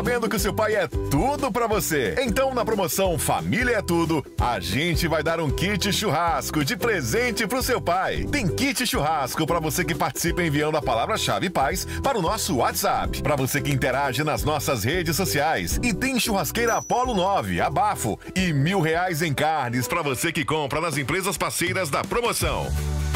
A: sabendo que o seu pai é tudo para você. Então, na promoção Família é Tudo, a gente vai dar um kit churrasco de presente pro seu pai. Tem kit churrasco para você que participa enviando a palavra-chave paz para o nosso WhatsApp, para você que interage nas nossas redes sociais. E tem churrasqueira Apollo 9, abafo e mil reais em carnes para você que compra nas empresas parceiras da promoção.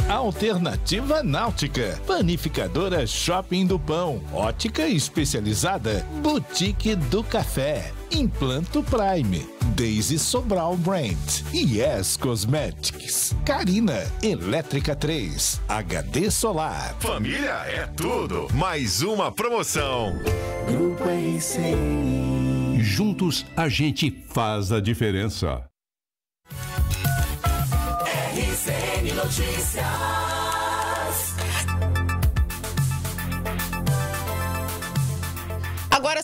G: Alternativa Náutica, Panificadora Shopping do Pão, Ótica Especializada, Boutique do Café, Implanto Prime, Daisy Sobral Brand, Yes Cosmetics, Karina, Elétrica 3, HD Solar. Família
K: é
A: tudo,
I: mais uma promoção. Grupo RCI. Juntos a gente faz a diferença.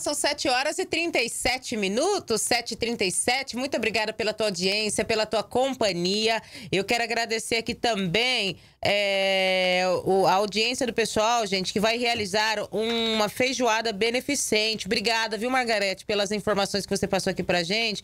C: são 7 horas e 37 minutos, 7h37. Muito obrigada pela tua audiência, pela tua companhia. Eu quero agradecer aqui também é, o, a audiência do pessoal, gente, que vai realizar uma feijoada beneficente. Obrigada, viu, Margarete, pelas informações que você passou aqui pra gente.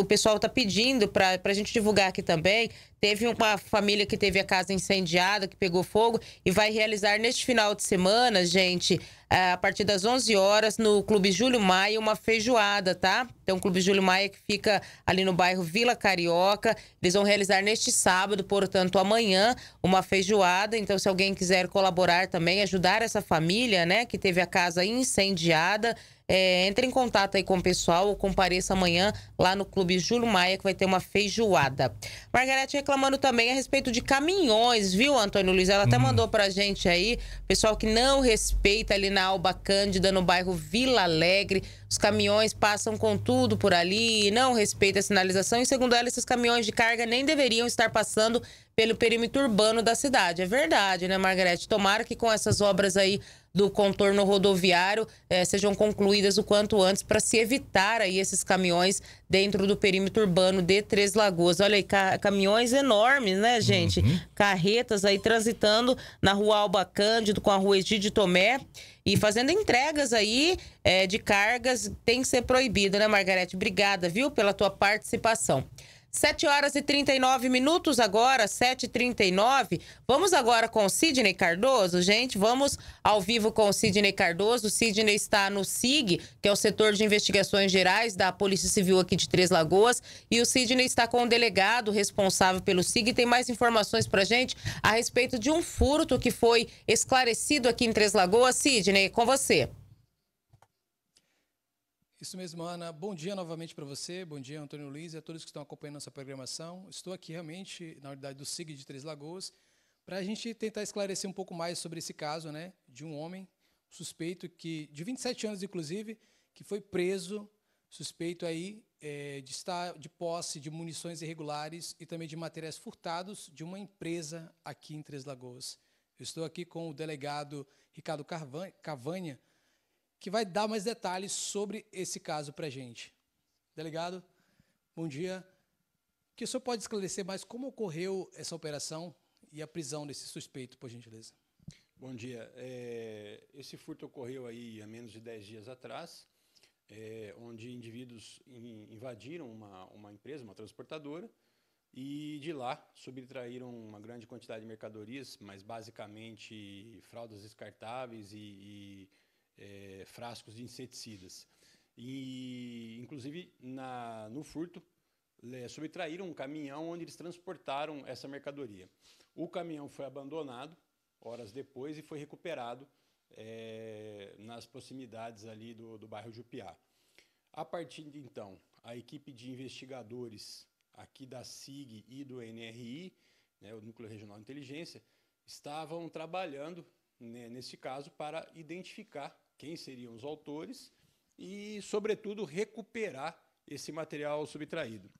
C: O pessoal está pedindo para a gente divulgar aqui também. Teve uma família que teve a casa incendiada, que pegou fogo, e vai realizar neste final de semana, gente, a partir das 11 horas, no Clube Júlio Maia, uma feijoada, tá? Tem um Clube Júlio Maia que fica ali no bairro Vila Carioca. Eles vão realizar neste sábado, portanto, amanhã, uma feijoada. Então, se alguém quiser colaborar também, ajudar essa família, né, que teve a casa incendiada, é, entre em contato aí com o pessoal ou compareça amanhã lá no Clube Júlio Maia, que vai ter uma feijoada. Margarete reclamando também a respeito de caminhões, viu, Antônio Luiz? Ela até hum. mandou pra gente aí, pessoal que não respeita ali na Alba Cândida, no bairro Vila Alegre. Os caminhões passam com tudo por ali, não respeita a sinalização. E segundo ela, esses caminhões de carga nem deveriam estar passando pelo perímetro urbano da cidade. É verdade, né, Margarete? Tomara que com essas obras aí do contorno rodoviário eh, sejam concluídas o quanto antes para se evitar aí esses caminhões dentro do perímetro urbano de Três Lagoas. Olha aí, ca caminhões enormes, né, gente? Uhum. Carretas aí transitando na rua Alba Cândido com a rua Egide Tomé e fazendo entregas aí eh, de cargas tem que ser proibida, né, Margarete? Obrigada, viu, pela tua participação. 7 horas e 39 minutos agora, 7h39. Vamos agora com o Sidney Cardoso, gente. Vamos ao vivo com o Sidney Cardoso. O Sidney está no SIG, que é o setor de investigações gerais da Polícia Civil aqui de Três Lagoas. E o Sidney está com o delegado responsável pelo SIG. tem mais informações para gente a respeito de um furto que foi esclarecido aqui em Três Lagoas. Sidney, com você.
D: Isso mesmo, Ana. Bom dia novamente para você, bom dia, Antônio Luiz, e a todos que estão acompanhando nossa programação. Estou aqui realmente na unidade do SIG de Três Lagoas para a gente tentar esclarecer um pouco mais sobre esse caso né, de um homem suspeito que, de 27 anos inclusive, que foi preso, suspeito aí é, de estar de posse de munições irregulares e também de materiais furtados de uma empresa aqui em Três Lagoas. Eu estou aqui com o delegado Ricardo Carvanha, que vai dar mais detalhes sobre esse caso para a gente. Delegado, tá bom dia. Que o senhor pode esclarecer mais como ocorreu essa operação e a prisão desse suspeito, por gentileza?
P: Bom dia. É, esse furto ocorreu aí há menos de 10 dias atrás, é, onde indivíduos invadiram uma, uma empresa, uma transportadora, e de lá subtraíram uma grande quantidade de mercadorias, mas basicamente fraldas descartáveis e, e é, frascos de inseticidas. E, inclusive, na, no furto, é, subtraíram um caminhão onde eles transportaram essa mercadoria. O caminhão foi abandonado horas depois e foi recuperado é, nas proximidades ali do, do bairro Jupiá. A partir de então, a equipe de investigadores aqui da SIG e do NRI, né, o Núcleo Regional de Inteligência, estavam trabalhando né, nesse caso para identificar quem seriam os autores e, sobretudo, recuperar esse material subtraído.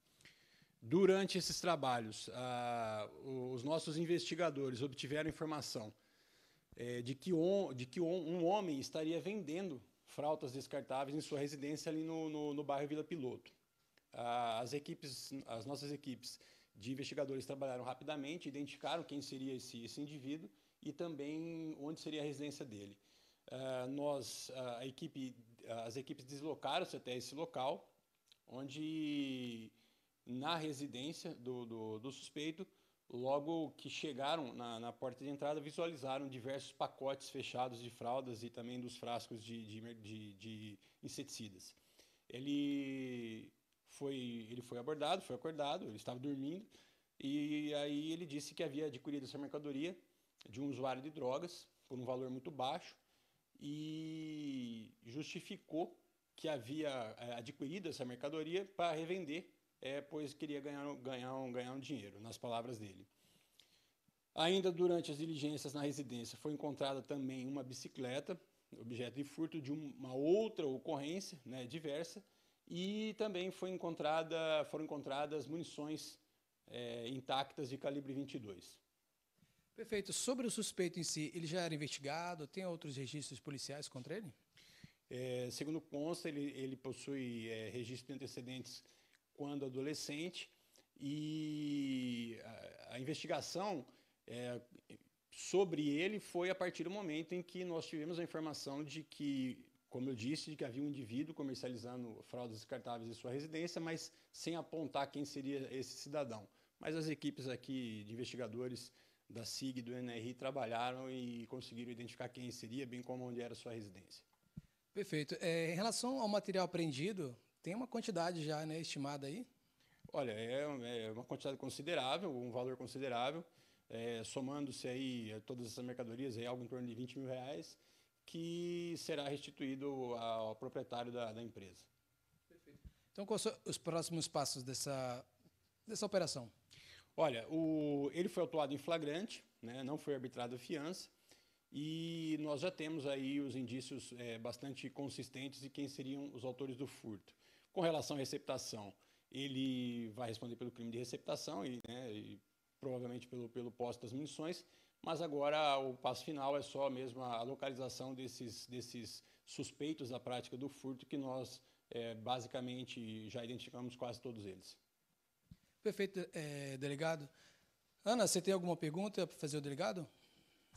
P: Durante esses trabalhos, ah, os nossos investigadores obtiveram informação é, de que, on, de que on, um homem estaria vendendo fraldas descartáveis em sua residência ali no, no, no bairro Vila Piloto. Ah, as, equipes, as nossas equipes de investigadores trabalharam rapidamente, identificaram quem seria esse, esse indivíduo e também onde seria a residência dele. Ah, nós, a equipe, as equipes deslocaram-se até esse local, onde na residência do, do, do suspeito, logo que chegaram na, na, porta de entrada, visualizaram diversos pacotes fechados de fraldas e também dos frascos de, de, de, de inseticidas. Ele foi, ele foi abordado, foi acordado, ele estava dormindo, e aí ele disse que havia adquirido essa mercadoria de um usuário de drogas por um valor muito baixo e justificou que havia é, adquirido essa mercadoria para revender, é, pois queria ganhar, ganhar, um, ganhar um dinheiro, nas palavras dele. Ainda durante as diligências na residência foi encontrada também uma bicicleta, objeto de furto de uma outra ocorrência né, diversa, e também foi encontrada, foram encontradas munições é, intactas de calibre 22.
D: Perfeito. Sobre o suspeito em si, ele já era investigado? Tem outros registros policiais contra ele?
P: É, segundo consta, ele, ele possui é, registro de antecedentes quando adolescente e a, a investigação é, sobre ele foi a partir do momento em que nós tivemos a informação de que, como eu disse, de que havia um indivíduo comercializando fraldas descartáveis em sua residência, mas sem apontar quem seria esse cidadão. Mas as equipes aqui de investigadores da SIG e do NRI trabalharam e conseguiram identificar quem seria, bem como onde era sua residência.
D: Perfeito. É, em relação ao material apreendido, tem uma quantidade já né, estimada aí?
P: Olha, é, é uma quantidade considerável, um valor considerável, é, somando-se aí todas essas mercadorias, aí, é algo em torno de 20 mil reais, que será restituído ao proprietário da, da empresa.
D: Perfeito. Então, quais são os próximos passos dessa, dessa operação?
P: Olha, o, ele foi autuado em flagrante, né, não foi arbitrado a fiança, e nós já temos aí os indícios é, bastante consistentes de quem seriam os autores do furto. Com relação à receptação, ele vai responder pelo crime de receptação e, né, e provavelmente pelo, pelo posse das munições, mas agora o passo final é só mesmo a localização desses, desses suspeitos da prática do furto, que nós é, basicamente já identificamos quase todos eles.
D: Perfeito, é, eh, delegado. Ana, você tem alguma pergunta para fazer o delegado?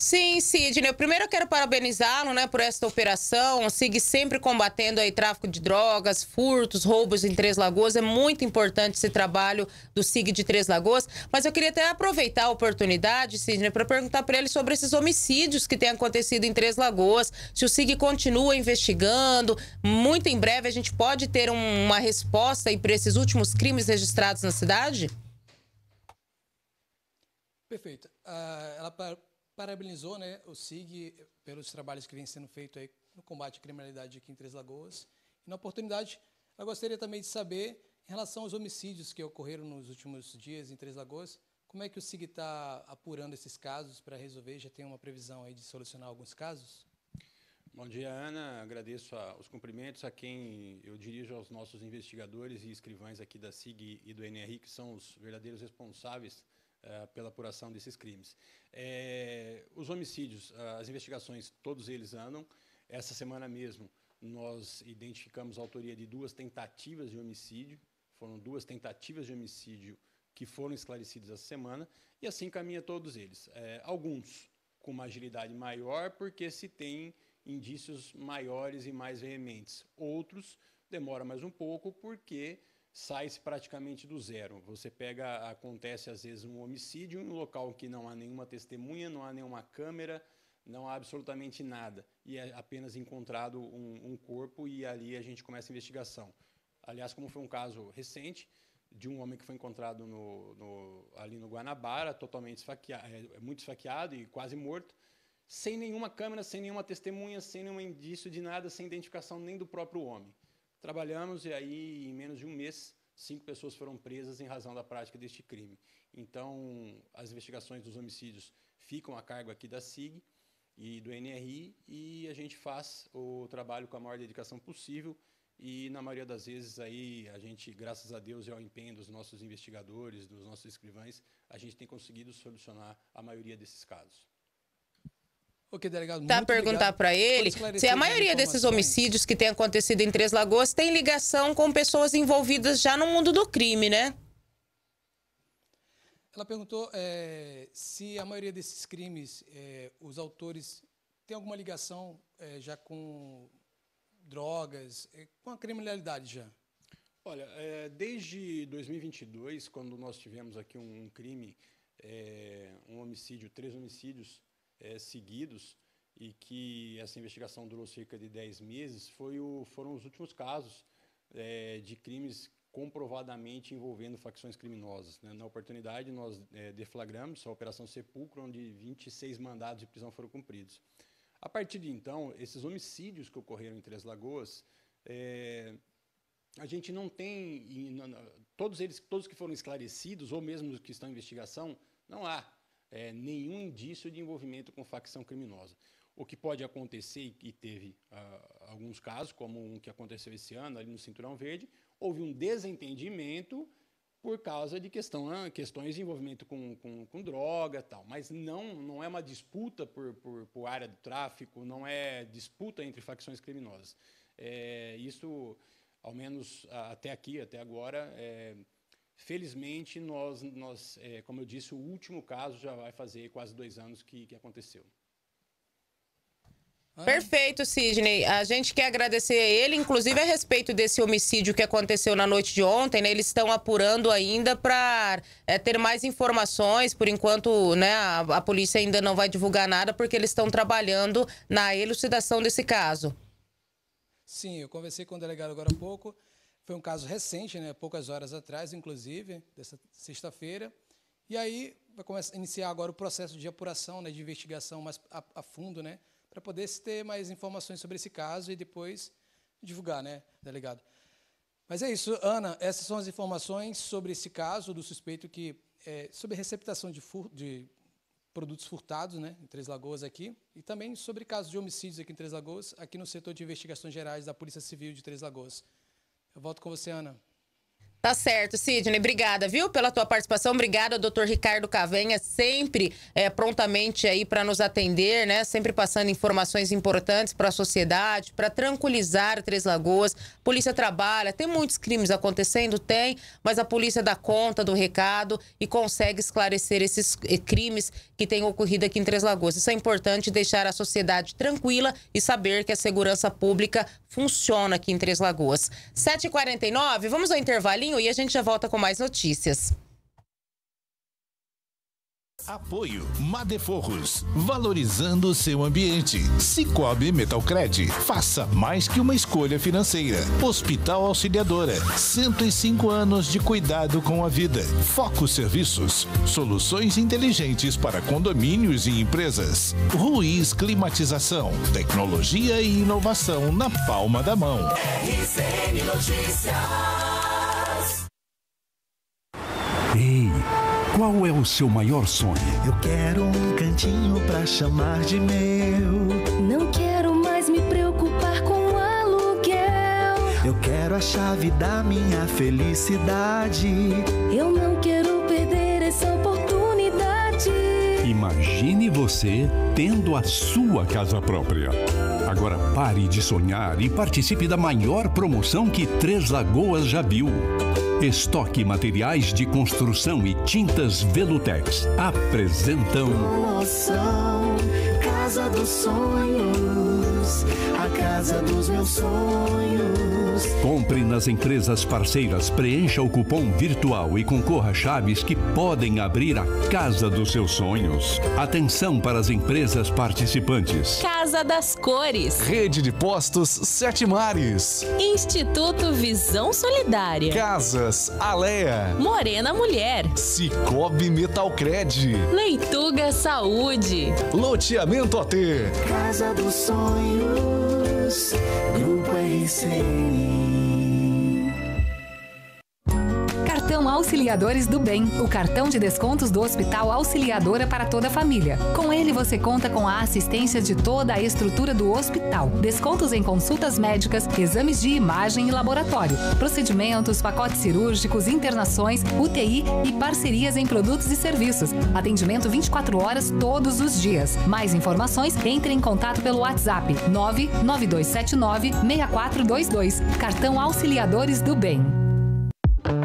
C: Sim, Sidney. Primeiro eu quero parabenizá-lo né, por esta operação. Sigue sempre combatendo aí tráfico de drogas, furtos, roubos em Três Lagoas. É muito importante esse trabalho do SIG de Três Lagoas. Mas eu queria até aproveitar a oportunidade, Sidney, para perguntar para ele sobre esses homicídios que têm acontecido em Três Lagoas. Se o SIG continua investigando, muito em breve a gente pode ter um, uma resposta para esses últimos crimes registrados na cidade?
D: Perfeito. Uh, ela parabenizou né, o SIG pelos trabalhos que vêm sendo feitos aí no combate à criminalidade aqui em Três Lagoas. E na oportunidade, eu gostaria também de saber, em relação aos homicídios que ocorreram nos últimos dias em Três Lagoas, como é que o SIG está apurando esses casos para resolver? Já tem uma previsão aí de solucionar alguns casos?
P: Bom dia, Ana. Agradeço a, os cumprimentos a quem eu dirijo aos nossos investigadores e escrivães aqui da SIG e do NRI, que são os verdadeiros responsáveis eh, pela apuração desses crimes. É, os homicídios, ah, as investigações, todos eles andam. Essa semana mesmo, nós identificamos a autoria de duas tentativas de homicídio. Foram duas tentativas de homicídio que foram esclarecidas essa semana, e assim caminha todos eles. É, alguns com uma agilidade maior, porque se tem indícios maiores e mais veementes. Outros demora mais um pouco, porque sai-se praticamente do zero. Você pega, acontece às vezes um homicídio em um local que não há nenhuma testemunha, não há nenhuma câmera, não há absolutamente nada. E é apenas encontrado um, um corpo e ali a gente começa a investigação. Aliás, como foi um caso recente de um homem que foi encontrado no, no, ali no Guanabara, totalmente esfaqueado, é, é muito esfaqueado e quase morto, sem nenhuma câmera, sem nenhuma testemunha, sem nenhum indício de nada, sem identificação nem do próprio homem. Trabalhamos e aí, em menos de um mês, cinco pessoas foram presas em razão da prática deste crime. Então, as investigações dos homicídios ficam a cargo aqui da SIG e do NRI e a gente faz o trabalho com a maior dedicação possível e na maioria das vezes aí a gente, graças a Deus e ao empenho dos nossos investigadores, dos nossos escrivães, a gente tem conseguido solucionar a maioria desses casos. Ok, delegado. Tá perguntar para
C: ele se a maioria desses homicídios que tem acontecido em Três Lagoas tem ligação com pessoas envolvidas já no mundo do crime, né?
D: Ela perguntou é, se a maioria desses crimes, é, os autores têm alguma ligação é, já com drogas, com a criminalidade já.
P: Olha, desde 2022, quando nós tivemos aqui um, crime, um homicídio, três homicídios é, seguidos e que essa investigação durou cerca de 10 meses, foi o, foram os últimos casos é, de crimes comprovadamente envolvendo facções criminosas. Né? Na oportunidade, nós é, deflagramos a Operação Sepulcro, onde 26 mandados de prisão foram cumpridos. A partir de então, esses homicídios que ocorreram em Três Lagoas, é, a gente não tem, todos eles, todos que foram esclarecidos, ou mesmo os que estão em investigação, não há é, nenhum indício de envolvimento com facção criminosa. O que pode acontecer, e teve ah, alguns casos, como um que aconteceu esse ano ali no Cinturão Verde, houve um desentendimento por causa de questão, ah, questões de envolvimento com, com, com droga tal. Mas não, não é uma disputa por, por, por área do tráfico, não é disputa entre facções criminosas. É, isso, ao menos até aqui, até agora, é, Felizmente, nós, nós é, como eu disse, o último caso já vai fazer quase dois anos que, que aconteceu.
C: Perfeito, Sidney. A gente quer agradecer a ele, inclusive a respeito desse homicídio que aconteceu na noite de ontem. Né? Eles estão apurando ainda para é, ter mais informações. Por enquanto, né, a, a, polícia ainda não vai divulgar nada porque eles estão trabalhando na elucidação desse caso.
D: Sim, eu conversei com o delegado agora há pouco. Foi um caso recente, né, poucas horas atrás, inclusive, dessa sexta-feira. E aí vai começar, iniciar agora o processo de apuração, né, de investigação mais a, a fundo, né, para poder se ter mais informações sobre esse caso e depois divulgar, né, delegado? Mas é isso, Ana. Essas são as informações sobre esse caso do suspeito que é, sobre receptação de, fur, de produtos furtados, né, em Três Lagoas aqui, e também sobre casos de homicídios aqui em Três Lagoas, aqui no setor de investigações gerais da Polícia Civil de Três Lagoas. Eu volto com você, Ana.
C: Tá certo, Sidney. Obrigada, viu, pela tua participação. Obrigada, doutor Ricardo Cavenha, sempre é, prontamente aí para nos atender, né? Sempre passando informações importantes para a sociedade, para tranquilizar Três Lagoas. Polícia trabalha, tem muitos crimes acontecendo, tem, mas a polícia dá conta do recado e consegue esclarecer esses eh, crimes que têm ocorrido aqui em Três Lagoas. Isso é importante deixar a sociedade tranquila e saber que a segurança pública funciona aqui em Três Lagoas. 7h49, vamos ao intervalinho? pouquinho e a gente já volta com mais notícias.
G: Apoio Madeforros, valorizando o seu ambiente. Cicobi Metalcred, faça mais que uma escolha financeira. Hospital Auxiliadora, 105 anos de cuidado com a vida. Foco Serviços, soluções inteligentes para condomínios e empresas. Ruiz Climatização, tecnologia e inovação na palma da mão.
B: RCN Notícias.
G: Ei. Qual é o seu maior
B: sonho? Eu quero um cantinho para chamar de meu. Não quero mais me preocupar com aluguel. Eu quero a chave da minha
E: felicidade.
B: Eu não quero perder essa oportunidade.
I: Imagine você tendo a sua casa própria. Agora pare de sonhar e participe da maior promoção que Três Lagoas já viu. Estoque Materiais de Construção e Tintas Velutex apresentam
B: Casa dos Sonhos sonhos, a casa dos meus sonhos.
I: Compre nas empresas parceiras, preencha o cupom virtual e concorra chaves que podem abrir a casa dos seus sonhos. Atenção para as empresas participantes.
C: Casa das Cores.
I: Rede de Postos Sete Mares.
C: Instituto Visão Solidária.
I: Casas Alea.
C: Morena Mulher.
I: Cicobi Metalcred.
C: Leituga Saúde.
I: Loteamento AT.
C: Casa dos Sonhos.
B: News, Grupo ICI.
J: Auxiliadores do Bem, o cartão de descontos do Hospital Auxiliadora para toda a família. Com ele você conta com a assistência de toda a estrutura do hospital, descontos em consultas médicas, exames de imagem e laboratório, procedimentos, pacotes cirúrgicos, internações, UTI e parcerias em produtos e serviços. Atendimento 24 horas todos os dias. Mais informações, entre em contato pelo WhatsApp 99279 6422. Cartão Auxiliadores do Bem.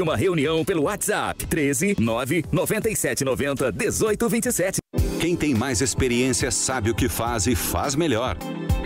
K: de uma reunião pelo WhatsApp 13 9
B: 18 27.
Q: Quem tem mais experiência sabe o que faz e faz melhor.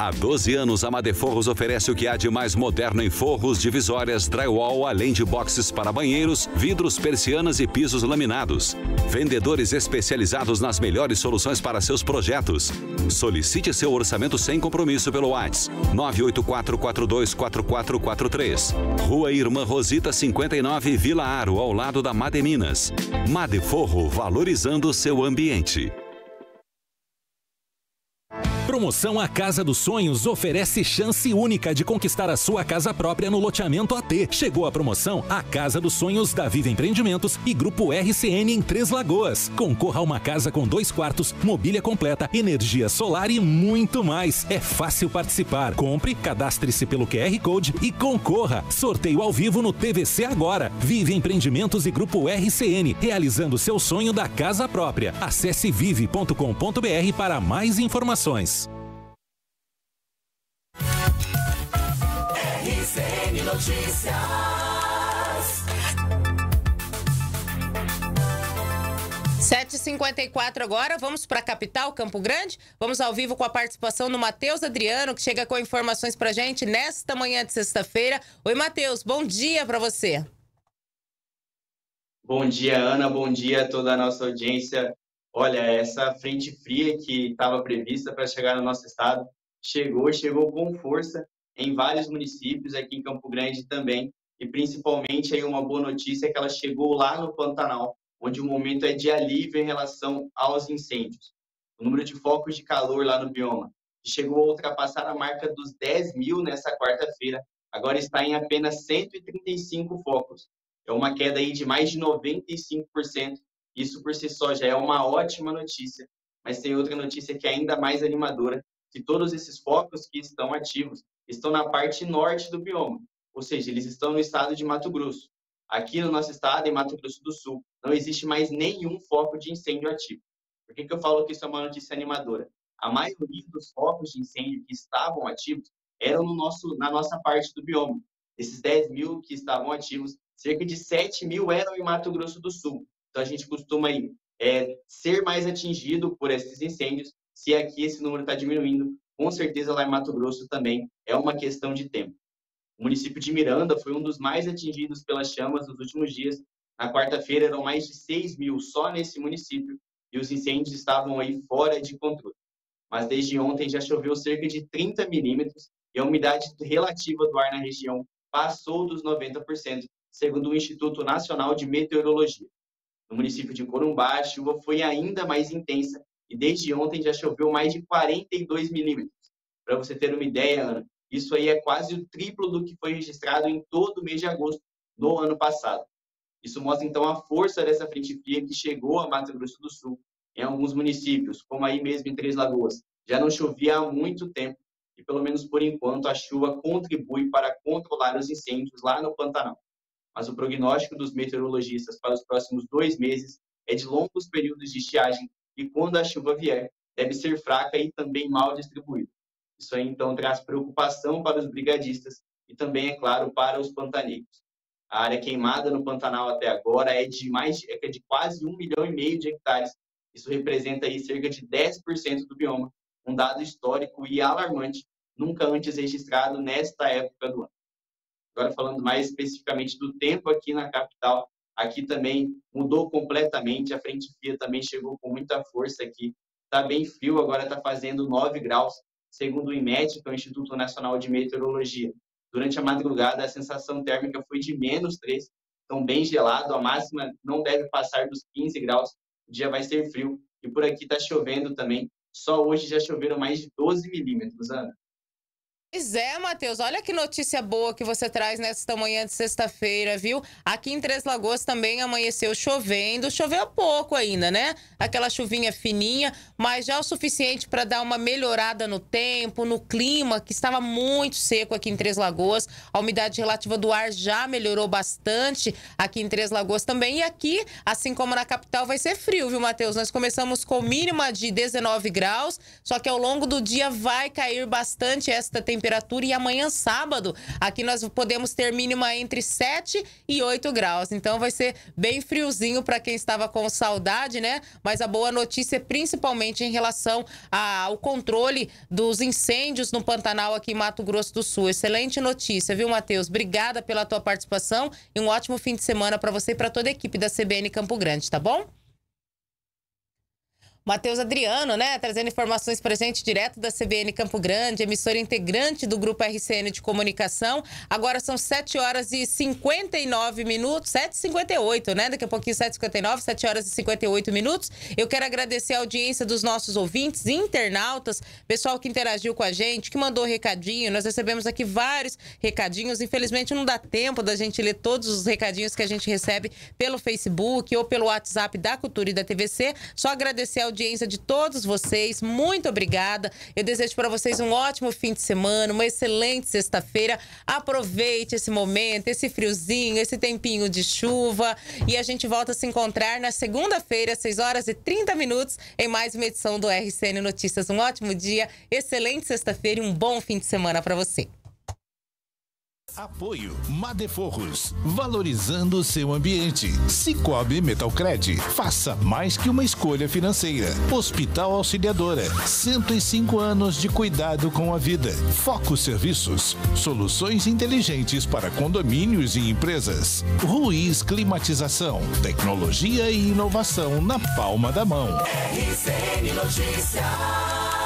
Q: Há 12 anos, a Madeforros oferece o que há de mais moderno em forros, divisórias, drywall, além de boxes para banheiros, vidros, persianas e pisos laminados. Vendedores especializados nas melhores soluções para seus projetos. Solicite seu orçamento sem compromisso pelo WhatsApp 984424443. Rua Irmã Rosita 59 Vila Aro, ao lado da Mademinas. Madeforro, valorizando seu ambiente.
K: Promoção A Casa dos Sonhos oferece chance única de conquistar a sua casa própria no loteamento AT. Chegou a promoção A Casa dos Sonhos da Viva Empreendimentos e Grupo RCN em Três Lagoas. Concorra a uma casa com dois quartos, mobília completa, energia solar e muito mais. É fácil participar. Compre, cadastre-se pelo QR Code e concorra. Sorteio ao vivo no TVC agora. Vive Empreendimentos e Grupo RCN, realizando seu sonho da casa própria. Acesse vive.com.br para mais informações.
B: Notícias.
C: 7h54 agora, vamos para a capital, Campo Grande. Vamos ao vivo com a participação do Matheus Adriano, que chega com informações para gente nesta manhã de sexta-feira. Oi, Matheus, bom dia para você.
O: Bom dia, Ana, bom dia a toda a nossa audiência. Olha, essa frente fria que estava prevista para chegar no nosso estado chegou, chegou com força em vários municípios, aqui em Campo Grande também, e principalmente aí uma boa notícia é que ela chegou lá no Pantanal, onde o momento é de alívio em relação aos incêndios. O número de focos de calor lá no bioma, chegou a ultrapassar a marca dos 10 mil nessa quarta-feira, agora está em apenas 135 focos. É uma queda aí de mais de 95%. Isso por si só já é uma ótima notícia, mas tem outra notícia que é ainda mais animadora, que todos esses focos que estão ativos estão na parte norte do bioma, ou seja, eles estão no estado de Mato Grosso. Aqui no nosso estado, em Mato Grosso do Sul, não existe mais nenhum foco de incêndio ativo. Por que, que eu falo que isso é uma notícia animadora? A maioria dos focos de incêndio que estavam ativos eram no nosso, na nossa parte do bioma. Esses 10 mil que estavam ativos, cerca de 7 mil eram em Mato Grosso do Sul. Então a gente costuma aí, é, ser mais atingido por esses incêndios se aqui esse número está diminuindo com certeza lá em Mato Grosso também é uma questão de tempo. O município de Miranda foi um dos mais atingidos pelas chamas nos últimos dias. Na quarta-feira eram mais de 6 mil só nesse município e os incêndios estavam aí fora de controle. Mas desde ontem já choveu cerca de 30 milímetros e a umidade relativa do ar na região passou dos 90%, segundo o Instituto Nacional de Meteorologia. No município de Corumbá, a chuva foi ainda mais intensa e desde ontem já choveu mais de 42 milímetros. Para você ter uma ideia, Ana, isso aí é quase o triplo do que foi registrado em todo o mês de agosto do ano passado. Isso mostra então a força dessa frente fria que chegou a Mato Grosso do Sul em alguns municípios, como aí mesmo em Três Lagoas. Já não chovia há muito tempo e, pelo menos por enquanto, a chuva contribui para controlar os incêndios lá no Pantanal. Mas o prognóstico dos meteorologistas para os próximos dois meses é de longos períodos de estiagem e quando a chuva vier, deve ser fraca e também mal distribuída. Isso aí, então, traz preocupação para os brigadistas e também, é claro, para os pantaneiros. A área queimada no Pantanal até agora é de mais é de quase um milhão e meio de hectares. Isso representa aí cerca de 10% do bioma, um dado histórico e alarmante, nunca antes registrado nesta época do ano. Agora falando mais especificamente do tempo aqui na capital, Aqui também mudou completamente, a frente fria também chegou com muita força aqui. Está bem frio, agora está fazendo 9 graus, segundo o IMET, que é o Instituto Nacional de Meteorologia. Durante a madrugada, a sensação térmica foi de menos 3, então bem gelado, a máxima não deve passar dos 15 graus, o dia vai ser frio. E por aqui está chovendo também, só hoje já choveram mais de 12 milímetros, Ana.
C: Pois é, Matheus, olha que notícia boa que você traz nesta manhã de sexta-feira, viu? Aqui em Três Lagoas também amanheceu chovendo, choveu pouco ainda, né? Aquela chuvinha fininha, mas já o suficiente para dar uma melhorada no tempo, no clima, que estava muito seco aqui em Três Lagoas. A umidade relativa do ar já melhorou bastante aqui em Três Lagoas também. E aqui, assim como na capital, vai ser frio, viu, Matheus? Nós começamos com mínima de 19 graus, só que ao longo do dia vai cair bastante esta temperatura temperatura. E amanhã, sábado, aqui nós podemos ter mínima entre 7 e 8 graus. Então vai ser bem friozinho para quem estava com saudade, né? Mas a boa notícia, é principalmente em relação ao controle dos incêndios no Pantanal aqui em Mato Grosso do Sul. Excelente notícia, viu, Matheus? Obrigada pela tua participação e um ótimo fim de semana para você e para toda a equipe da CBN Campo Grande, tá bom? Matheus Adriano, né, trazendo informações para gente direto da CBN Campo Grande, emissora integrante do Grupo RCN de Comunicação. Agora são 7 horas e 59 minutos, 7h58, né? Daqui a pouquinho 7h59, 7 horas e 58 minutos. Eu quero agradecer a audiência dos nossos ouvintes, internautas, pessoal que interagiu com a gente, que mandou recadinho. Nós recebemos aqui vários recadinhos. Infelizmente não dá tempo da gente ler todos os recadinhos que a gente recebe pelo Facebook ou pelo WhatsApp da Cultura e da TVC. Só agradecer a audiência de todos vocês. Muito obrigada. Eu desejo para vocês um ótimo fim de semana, uma excelente sexta-feira. Aproveite esse momento, esse friozinho, esse tempinho de chuva. E a gente volta a se encontrar na segunda-feira, às 6 horas e 30 minutos, em mais uma edição do RCN Notícias. Um ótimo dia, excelente sexta-feira e um bom fim de semana para você.
G: Apoio Madeforros, valorizando o seu ambiente. Cicobi Metalcred, faça mais que uma escolha financeira. Hospital Auxiliadora, 105 anos de cuidado com a vida. Foco Serviços, soluções inteligentes para condomínios e empresas. Ruiz Climatização, tecnologia e inovação na palma da mão.
B: RCN Notícias.